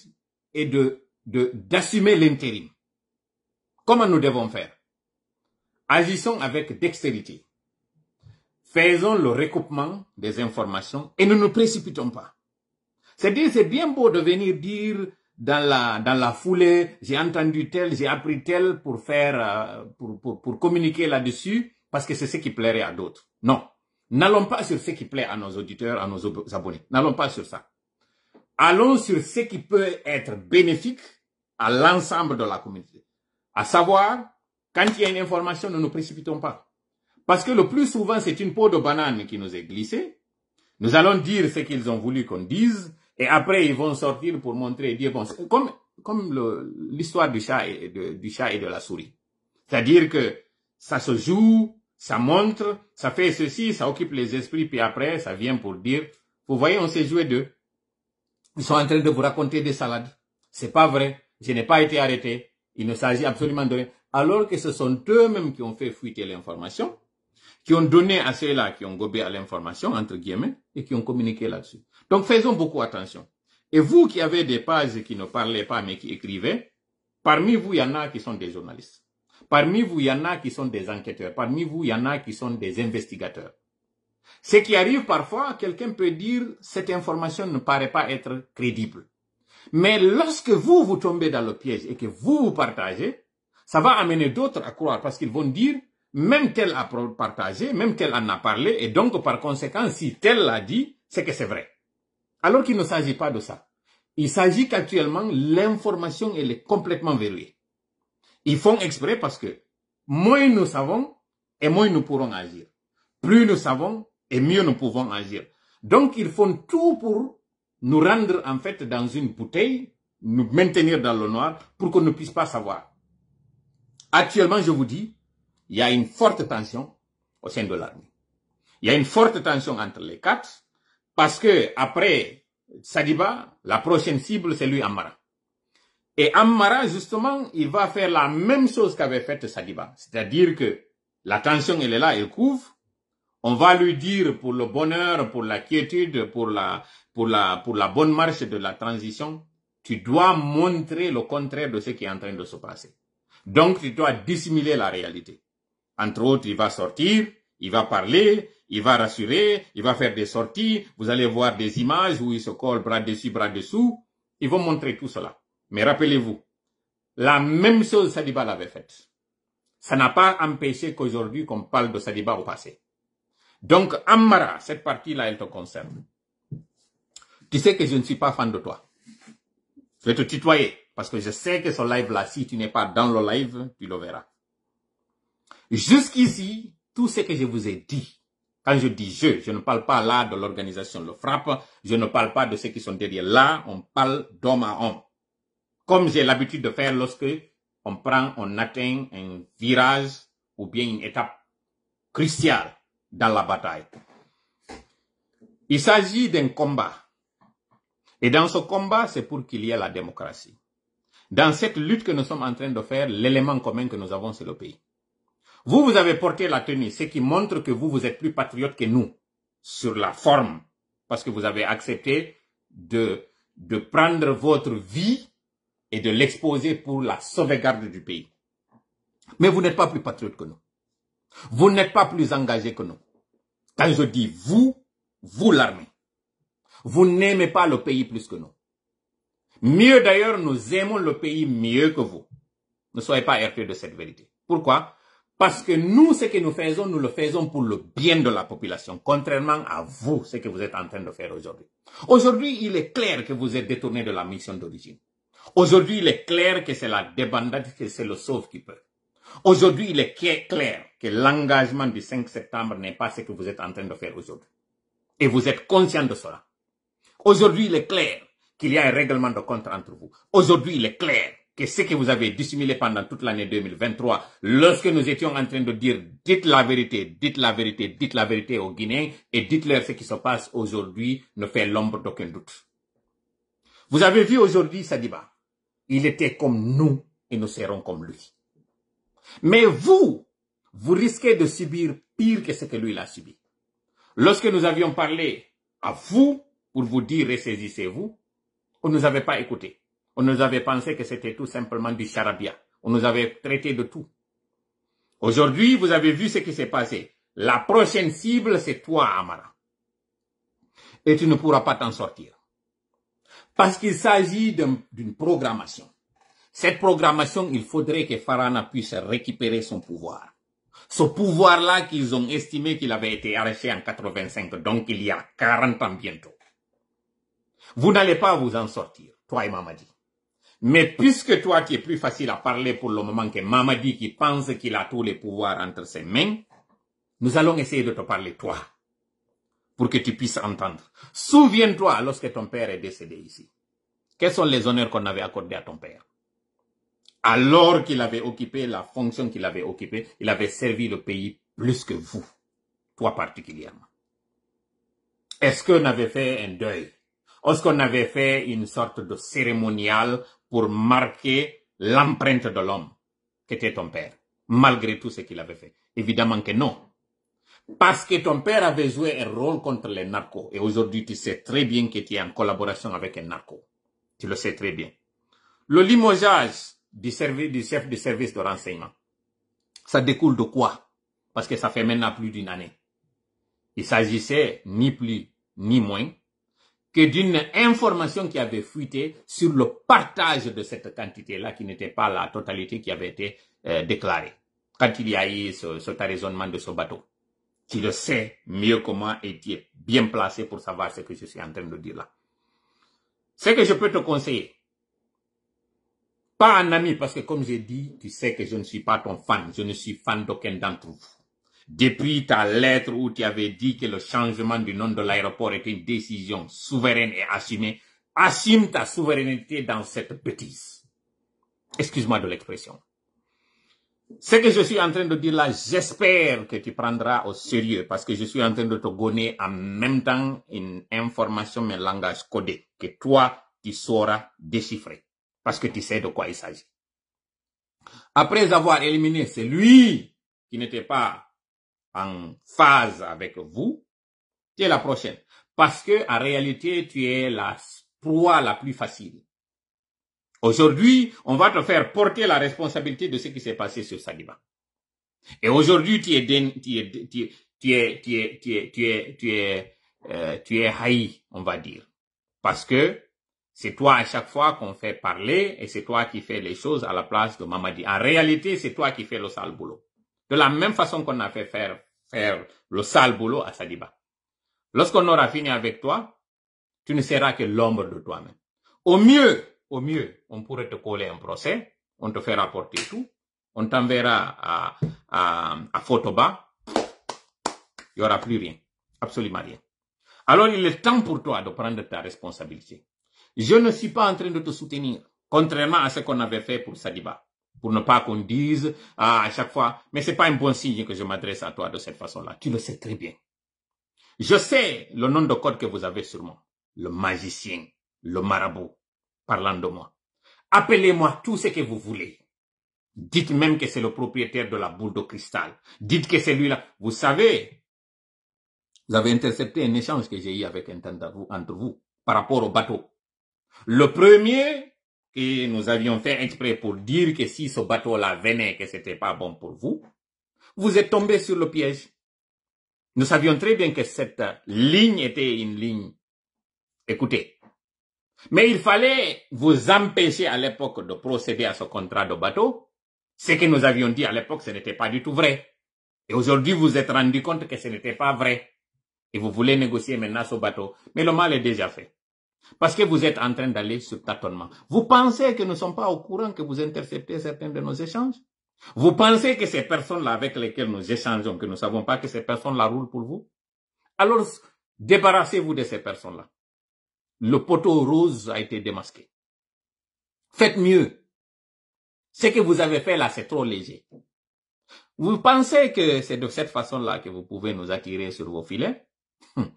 et de d'assumer l'intérim. Comment nous devons faire Agissons avec dextérité. Faisons le recoupement des informations et ne nous précipitons pas. cest dire c'est bien beau de venir dire dans la, dans la foulée, j'ai entendu tel, j'ai appris tel pour faire, euh, pour, pour, pour communiquer là-dessus, parce que c'est ce qui plairait à d'autres. Non. N'allons pas sur ce qui plaît à nos auditeurs, à nos abonnés. N'allons pas sur ça. Allons sur ce qui peut être bénéfique à l'ensemble de la communauté. À savoir, quand il y a une information, ne nous précipitons pas. Parce que le plus souvent, c'est une peau de banane qui nous est glissée. Nous allons dire ce qu'ils ont voulu qu'on dise. Et après, ils vont sortir pour montrer dire, bon. Comme, comme l'histoire du chat, et du chat et de la souris. C'est-à-dire que ça se joue, ça montre, ça fait ceci, ça occupe les esprits, puis après, ça vient pour dire, vous voyez, on s'est joué d'eux. Ils sont en train de vous raconter des salades. C'est pas vrai. Je n'ai pas été arrêté. Il ne s'agit absolument de rien. Alors que ce sont eux-mêmes qui ont fait fuiter l'information, qui ont donné à ceux-là qui ont gobé à l'information, entre guillemets, et qui ont communiqué là-dessus. Donc faisons beaucoup attention. Et vous qui avez des pages qui ne parlaient pas mais qui écrivaient, parmi vous, il y en a qui sont des journalistes. Parmi vous, il y en a qui sont des enquêteurs. Parmi vous, il y en a qui sont des investigateurs. Ce qui arrive parfois, quelqu'un peut dire, cette information ne paraît pas être crédible. Mais lorsque vous, vous tombez dans le piège et que vous, vous partagez, ça va amener d'autres à croire parce qu'ils vont dire, même tel a partagé, même tel en a parlé, et donc par conséquent, si tel l'a dit, c'est que c'est vrai. Alors qu'il ne s'agit pas de ça. Il s'agit qu'actuellement, l'information, elle est complètement verrouillée. Ils font exprès parce que moins nous savons et moins nous pourrons agir. Plus nous savons et mieux nous pouvons agir. Donc, ils font tout pour nous rendre, en fait, dans une bouteille, nous maintenir dans le noir pour qu'on ne puisse pas savoir. Actuellement, je vous dis, il y a une forte tension au sein de l'armée. Il y a une forte tension entre les quatre parce que après Sadiba, la prochaine cible, c'est lui Amara. Et Amara, justement, il va faire la même chose qu'avait faite Sadiba. C'est-à-dire que la tension, elle est là, elle couvre. On va lui dire pour le bonheur, pour la quiétude, pour la, pour la, pour la bonne marche de la transition, tu dois montrer le contraire de ce qui est en train de se passer. Donc, tu dois dissimuler la réalité. Entre autres, il va sortir, il va parler, il va rassurer, il va faire des sorties, vous allez voir des images où il se colle bras dessus, bras dessous. Ils vont montrer tout cela. Mais rappelez-vous, la même chose Sadiba l'avait faite. Ça n'a pas empêché qu'aujourd'hui qu'on parle de Sadiba au passé. Donc, Amara, cette partie-là, elle te concerne. Tu sais que je ne suis pas fan de toi. Je vais te tutoyer parce que je sais que ce live-là, si tu n'es pas dans le live, tu le verras. Jusqu'ici, tout ce que je vous ai dit, quand je dis je, je ne parle pas là de l'organisation Le Frappe, je ne parle pas de ceux qui sont derrière là, on parle d'homme à homme. Comme j'ai l'habitude de faire lorsque on prend, on atteint un virage ou bien une étape cruciale dans la bataille. Il s'agit d'un combat. Et dans ce combat, c'est pour qu'il y ait la démocratie. Dans cette lutte que nous sommes en train de faire, l'élément commun que nous avons, c'est le pays. Vous, vous avez porté la tenue, ce qui montre que vous, vous êtes plus patriote que nous sur la forme, parce que vous avez accepté de, de prendre votre vie et de l'exposer pour la sauvegarde du pays. Mais vous n'êtes pas plus patriote que nous. Vous n'êtes pas plus engagé que nous. Quand je dis vous, vous l'armée. Vous n'aimez pas le pays plus que nous. Mieux d'ailleurs, nous aimons le pays mieux que vous. Ne soyez pas RP de cette vérité. Pourquoi parce que nous, ce que nous faisons, nous le faisons pour le bien de la population, contrairement à vous, ce que vous êtes en train de faire aujourd'hui. Aujourd'hui, il est clair que vous êtes détourné de la mission d'origine. Aujourd'hui, il est clair que c'est la débandade, que c'est le sauve qui peut. Aujourd'hui, il est clair que l'engagement du 5 septembre n'est pas ce que vous êtes en train de faire aujourd'hui. Et vous êtes conscient de cela. Aujourd'hui, il est clair qu'il y a un règlement de compte entre vous. Aujourd'hui, il est clair que ce que vous avez dissimulé pendant toute l'année 2023, lorsque nous étions en train de dire dites la vérité, dites la vérité, dites la vérité aux Guinéens et dites-leur ce qui se passe aujourd'hui ne fait l'ombre d'aucun doute. Vous avez vu aujourd'hui Sadiba, il était comme nous et nous serons comme lui. Mais vous, vous risquez de subir pire que ce que lui l'a a subi. Lorsque nous avions parlé à vous pour vous dire ressaisissez-vous, on ne nous avait pas écouté. On nous avait pensé que c'était tout simplement du charabia. On nous avait traité de tout. Aujourd'hui, vous avez vu ce qui s'est passé. La prochaine cible, c'est toi, Amara. Et tu ne pourras pas t'en sortir. Parce qu'il s'agit d'une programmation. Cette programmation, il faudrait que Farana puisse récupérer son pouvoir. Ce pouvoir-là qu'ils ont estimé qu'il avait été arraché en 85, donc il y a 40 ans bientôt. Vous n'allez pas vous en sortir, toi et Mamadi. Mais puisque toi, tu es plus facile à parler pour le moment que Mamadi qui pense qu'il a tous les pouvoirs entre ses mains, nous allons essayer de te parler toi, pour que tu puisses entendre. Souviens-toi lorsque ton père est décédé ici. Quels sont les honneurs qu'on avait accordés à ton père Alors qu'il avait occupé la fonction qu'il avait occupée, il avait servi le pays plus que vous, toi particulièrement. Est-ce qu'on avait fait un deuil est-ce qu'on avait fait une sorte de cérémonial pour marquer l'empreinte de l'homme qui était ton père, malgré tout ce qu'il avait fait Évidemment que non. Parce que ton père avait joué un rôle contre les narcos. Et aujourd'hui, tu sais très bien que tu es en collaboration avec un narco. Tu le sais très bien. Le limogeage du, du chef du service de renseignement, ça découle de quoi Parce que ça fait maintenant plus d'une année. Il s'agissait ni plus ni moins que d'une information qui avait fuité sur le partage de cette quantité-là qui n'était pas la totalité qui avait été euh, déclarée. Quand il y a eu ce, ce raisonnement de ce bateau, tu le sais mieux que moi et tu es bien placé pour savoir ce que je suis en train de dire là. Ce que je peux te conseiller, pas un ami, parce que comme j'ai dit, tu sais que je ne suis pas ton fan, je ne suis fan d'aucun d'entre vous. Depuis ta lettre où tu avais dit que le changement du nom de l'aéroport était une décision souveraine et assumée, assume ta souveraineté dans cette bêtise. Excuse-moi de l'expression. Ce que je suis en train de dire là, j'espère que tu prendras au sérieux parce que je suis en train de te donner en même temps une information, mais langage codé, que toi, tu sauras déchiffrer parce que tu sais de quoi il s'agit. Après avoir éliminé celui qui n'était pas en phase avec vous, tu es la prochaine. Parce que, en réalité, tu es la proie la plus facile. Aujourd'hui, on va te faire porter la responsabilité de ce qui s'est passé sur Saliba. Et aujourd'hui, tu es, tu tu es, tu es, tu es, tu es, tu es, euh, tu es haï, on va dire. Parce que c'est toi à chaque fois qu'on fait parler et c'est toi qui fais les choses à la place de Mamadi. En réalité, c'est toi qui fais le sale boulot. De la même façon qu'on a fait faire, faire le sale boulot à Sadiba. Lorsqu'on aura fini avec toi, tu ne seras que l'ombre de toi-même. Au mieux, au mieux, on pourrait te coller un procès, on te fera porter tout, on t'enverra à, à, à Fotoba, il n'y aura plus rien, absolument rien. Alors il est temps pour toi de prendre ta responsabilité. Je ne suis pas en train de te soutenir, contrairement à ce qu'on avait fait pour Sadiba pour ne pas qu'on dise ah, à chaque fois, mais c'est pas un bon signe que je m'adresse à toi de cette façon-là. Tu le sais très bien. Je sais le nom de code que vous avez sur moi. Le magicien, le marabout, parlant de moi. Appelez-moi tout ce que vous voulez. Dites même que c'est le propriétaire de la boule de cristal. Dites que c'est lui-là. Vous savez, vous avez intercepté un échange que j'ai eu avec un vous, entre vous par rapport au bateau. Le premier et nous avions fait exprès pour dire que si ce bateau-là venait, que c'était pas bon pour vous, vous êtes tombé sur le piège. Nous savions très bien que cette ligne était une ligne. Écoutez. Mais il fallait vous empêcher à l'époque de procéder à ce contrat de bateau. Ce que nous avions dit à l'époque, ce n'était pas du tout vrai. Et aujourd'hui, vous êtes rendu compte que ce n'était pas vrai. Et vous voulez négocier maintenant ce bateau. Mais le mal est déjà fait. Parce que vous êtes en train d'aller sur tâtonnement. Vous pensez que nous ne sommes pas au courant que vous interceptez certains de nos échanges Vous pensez que ces personnes-là avec lesquelles nous échangeons, que nous ne savons pas que ces personnes-là roulent pour vous Alors, débarrassez-vous de ces personnes-là. Le poteau rose a été démasqué. Faites mieux. Ce que vous avez fait là, c'est trop léger. Vous pensez que c'est de cette façon-là que vous pouvez nous attirer sur vos filets hum.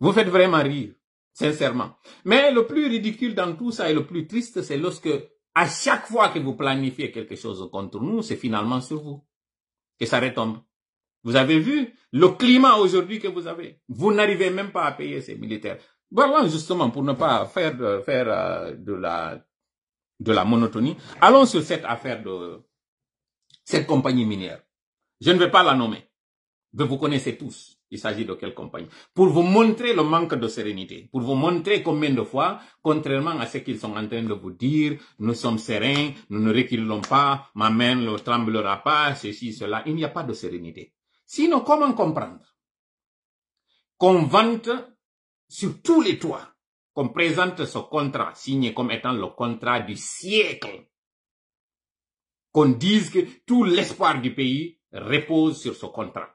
Vous faites vraiment rire sincèrement. Mais le plus ridicule dans tout ça et le plus triste, c'est lorsque à chaque fois que vous planifiez quelque chose contre nous, c'est finalement sur vous que ça retombe. Vous avez vu le climat aujourd'hui que vous avez. Vous n'arrivez même pas à payer ces militaires. Voilà justement pour ne pas faire de, euh, faire euh, de la de la monotonie. Allons sur cette affaire de cette compagnie minière. Je ne vais pas la nommer, mais vous connaissez tous. Il s'agit de quelle compagnie Pour vous montrer le manque de sérénité, pour vous montrer combien de fois, contrairement à ce qu'ils sont en train de vous dire, nous sommes sereins, nous ne reculons pas, ma main ne tremblera pas, ceci, cela, il n'y a pas de sérénité. Sinon, comment comprendre qu'on vante sur tous les toits, qu'on présente ce contrat signé comme étant le contrat du siècle, qu'on dise que tout l'espoir du pays repose sur ce contrat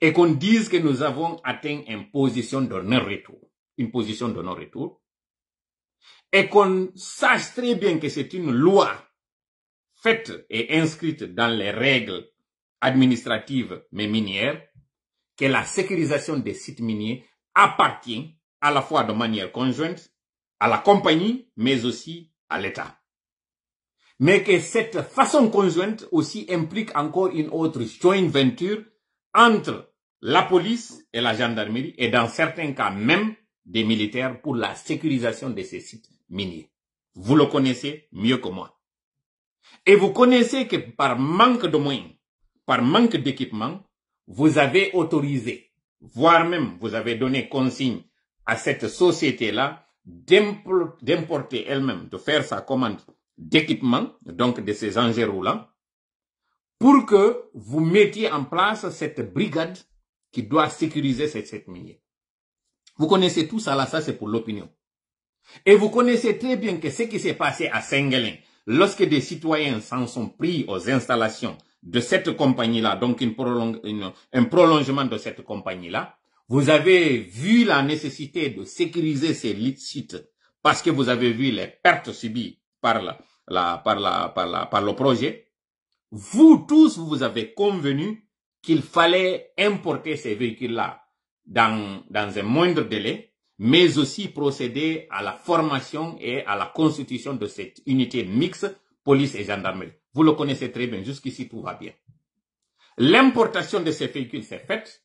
et qu'on dise que nous avons atteint une position de non-retour, une position de non-retour, et qu'on sache très bien que c'est une loi faite et inscrite dans les règles administratives mais minières, que la sécurisation des sites miniers appartient à la fois de manière conjointe à la compagnie, mais aussi à l'État. Mais que cette façon conjointe aussi implique encore une autre joint venture entre la police et la gendarmerie et dans certains cas même des militaires pour la sécurisation de ces sites miniers. Vous le connaissez mieux que moi. Et vous connaissez que par manque de moyens, par manque d'équipement, vous avez autorisé, voire même vous avez donné consigne à cette société-là d'importer elle-même, de faire sa commande d'équipement, donc de ces engins roulants, pour que vous mettiez en place cette brigade qui doit sécuriser cette, cette minière. Vous connaissez tout ça là, ça c'est pour l'opinion. Et vous connaissez très bien que ce qui s'est passé à Sengelin, lorsque des citoyens s'en sont pris aux installations de cette compagnie-là, donc un prolongement de cette compagnie-là, vous avez vu la nécessité de sécuriser ces sites parce que vous avez vu les pertes subies par le projet vous tous, vous avez convenu qu'il fallait importer ces véhicules-là dans, dans un moindre délai, mais aussi procéder à la formation et à la constitution de cette unité mixte police et gendarmerie. Vous le connaissez très bien, jusqu'ici tout va bien. L'importation de ces véhicules s'est faite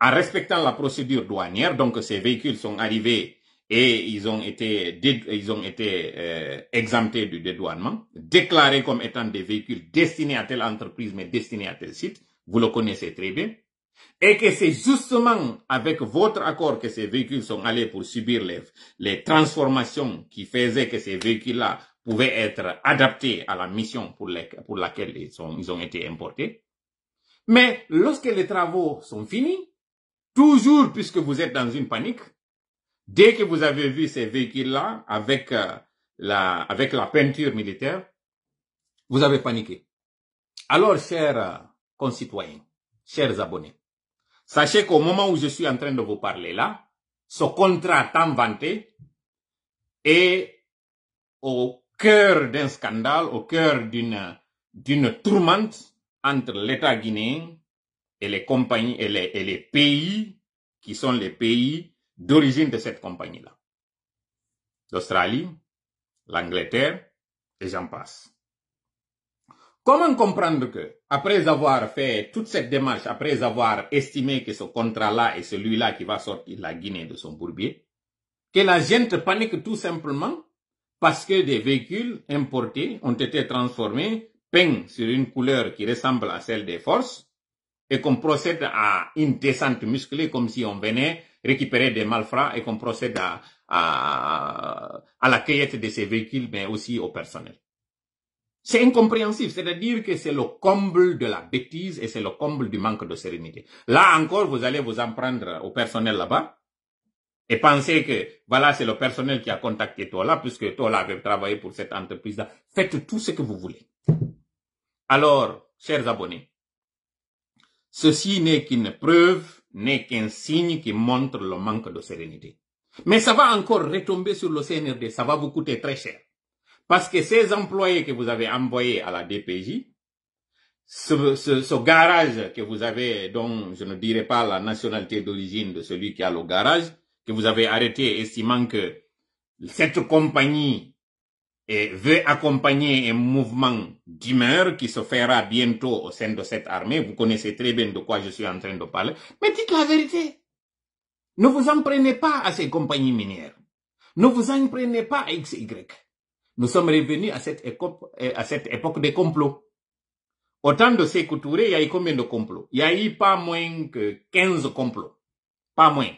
en respectant la procédure douanière, donc ces véhicules sont arrivés et ils ont été, ils ont été euh, exemptés du dédouanement, déclarés comme étant des véhicules destinés à telle entreprise mais destinés à tel site, vous le connaissez très bien, et que c'est justement avec votre accord que ces véhicules sont allés pour subir les, les transformations qui faisaient que ces véhicules-là pouvaient être adaptés à la mission pour, laquelle ils, sont, ils ont été importés. Mais lorsque les travaux sont finis, toujours puisque vous êtes dans une panique, Dès que vous avez vu ces véhicules-là avec, euh, la, avec la peinture militaire, vous avez paniqué. Alors, chers euh, concitoyens, chers abonnés, sachez qu'au moment où je suis en train de vous parler là, ce contrat tant vanté est au cœur d'un scandale, au cœur d'une d'une tourmente entre l'État guinéen et les compagnies et les pays qui sont les pays d'origine de cette compagnie-là. L'Australie, l'Angleterre, et j'en passe. Comment comprendre que, après avoir fait toute cette démarche, après avoir estimé que ce contrat-là est celui-là qui va sortir la Guinée de son bourbier, que la gente panique tout simplement parce que des véhicules importés ont été transformés, peints sur une couleur qui ressemble à celle des forces, et qu'on procède à une descente musclée comme si on venait récupérer des malfrats et qu'on procède à, à, la cueillette de ces véhicules, mais aussi au personnel. C'est incompréhensible, c'est-à-dire que c'est le comble de la bêtise et c'est le comble du manque de sérénité. Là encore, vous allez vous en prendre au personnel là-bas et penser que, voilà, c'est le personnel qui a contacté toi-là puisque toi-là, là avait travaillé pour cette entreprise-là. Faites tout ce que vous voulez. Alors, chers abonnés, ceci n'est qu'une preuve n'est qu'un signe qui montre le manque de sérénité. Mais ça va encore retomber sur le CNRD, ça va vous coûter très cher. Parce que ces employés que vous avez envoyés à la DPJ, ce, ce, ce, garage que vous avez, dont je ne dirai pas la nationalité d'origine de celui qui a le garage, que vous avez arrêté estimant que cette compagnie et veut accompagner un mouvement d'humeur qui se fera bientôt au sein de cette armée. Vous connaissez très bien de quoi je suis en train de parler. Mais dites la vérité. Ne vous en prenez pas à ces compagnies minières. Ne vous en prenez pas à XY. Nous sommes revenus à cette, euh, époque, des complots. Autant de ces il y a eu combien de complots Il y a eu pas moins que 15 complots. Pas moins.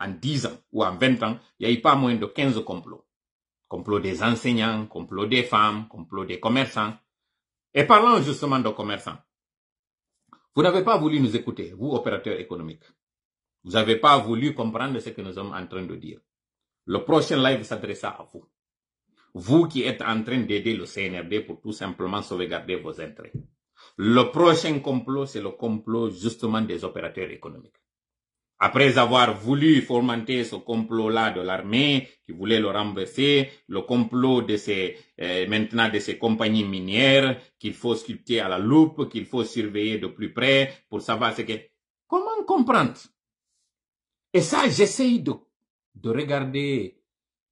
En 10 ans ou en 20 ans, il y a eu pas moins de 15 complots complot des enseignants, complot des femmes, complot des commerçants. Et parlons justement de commerçants. Vous n'avez pas voulu nous écouter, vous opérateurs économiques. Vous n'avez pas voulu comprendre ce que nous sommes en train de dire. Le prochain live s'adresse à vous. Vous qui êtes en train d'aider le CNRD pour tout simplement sauvegarder vos intérêts. Le prochain complot, c'est le complot justement des opérateurs économiques. Après avoir voulu fomenter ce complot-là de l'armée qui voulait le renverser, le complot de ces euh, maintenant de ces compagnies minières qu'il faut sculpter à la loupe, qu'il faut surveiller de plus près pour savoir ce que comment comprendre. Et ça, j'essaye de de regarder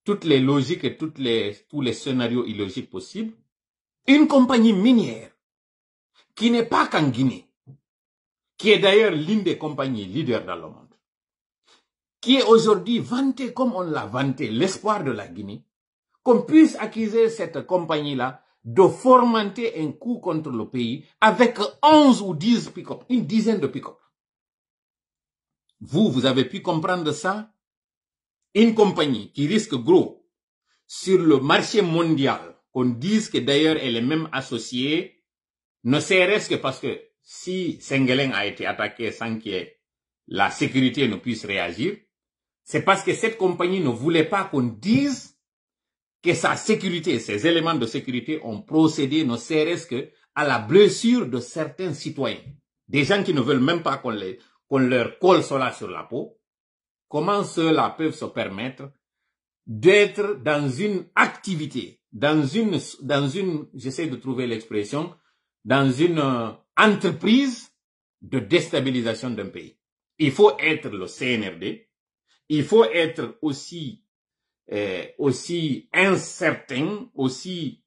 toutes les logiques et toutes les tous les scénarios illogiques possibles. Une compagnie minière qui n'est pas qu'en Guinée, qui est d'ailleurs l'une des compagnies leaders dans le monde qui est aujourd'hui vanté comme on l'a vanté, l'espoir de la Guinée, qu'on puisse accuser cette compagnie-là de formenter un coup contre le pays avec 11 ou 10 pick-up, une dizaine de pick-up. Vous, vous avez pu comprendre ça Une compagnie qui risque gros sur le marché mondial, qu'on dise que d'ailleurs elle est même associée, ne serait-ce que parce que si Sengeleng a été attaqué sans qu'il y ait la sécurité ne puisse réagir, c'est parce que cette compagnie ne voulait pas qu'on dise que sa sécurité, ses éléments de sécurité ont procédé ne serait-ce que à la blessure de certains citoyens. Des gens qui ne veulent même pas qu'on leur colle cela sur la peau. Comment cela peut peuvent se permettre d'être dans une activité, dans une, dans une, j'essaie de trouver l'expression, dans une euh, entreprise de déstabilisation d'un pays. Il faut être le CNRD, il faut être aussi, euh, aussi incertain, aussi,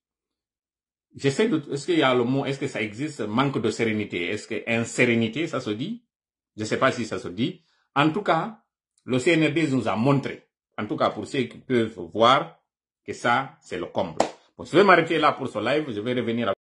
j'essaie de, est-ce qu'il y a le mot, est-ce que ça existe, manque de sérénité? Est-ce que insérénité, ça se dit? Je ne sais pas si ça se dit. En tout cas, le CNRD nous a montré, en tout cas pour ceux qui peuvent voir, que ça, c'est le comble. Bon, je vais m'arrêter là pour ce live, je vais revenir à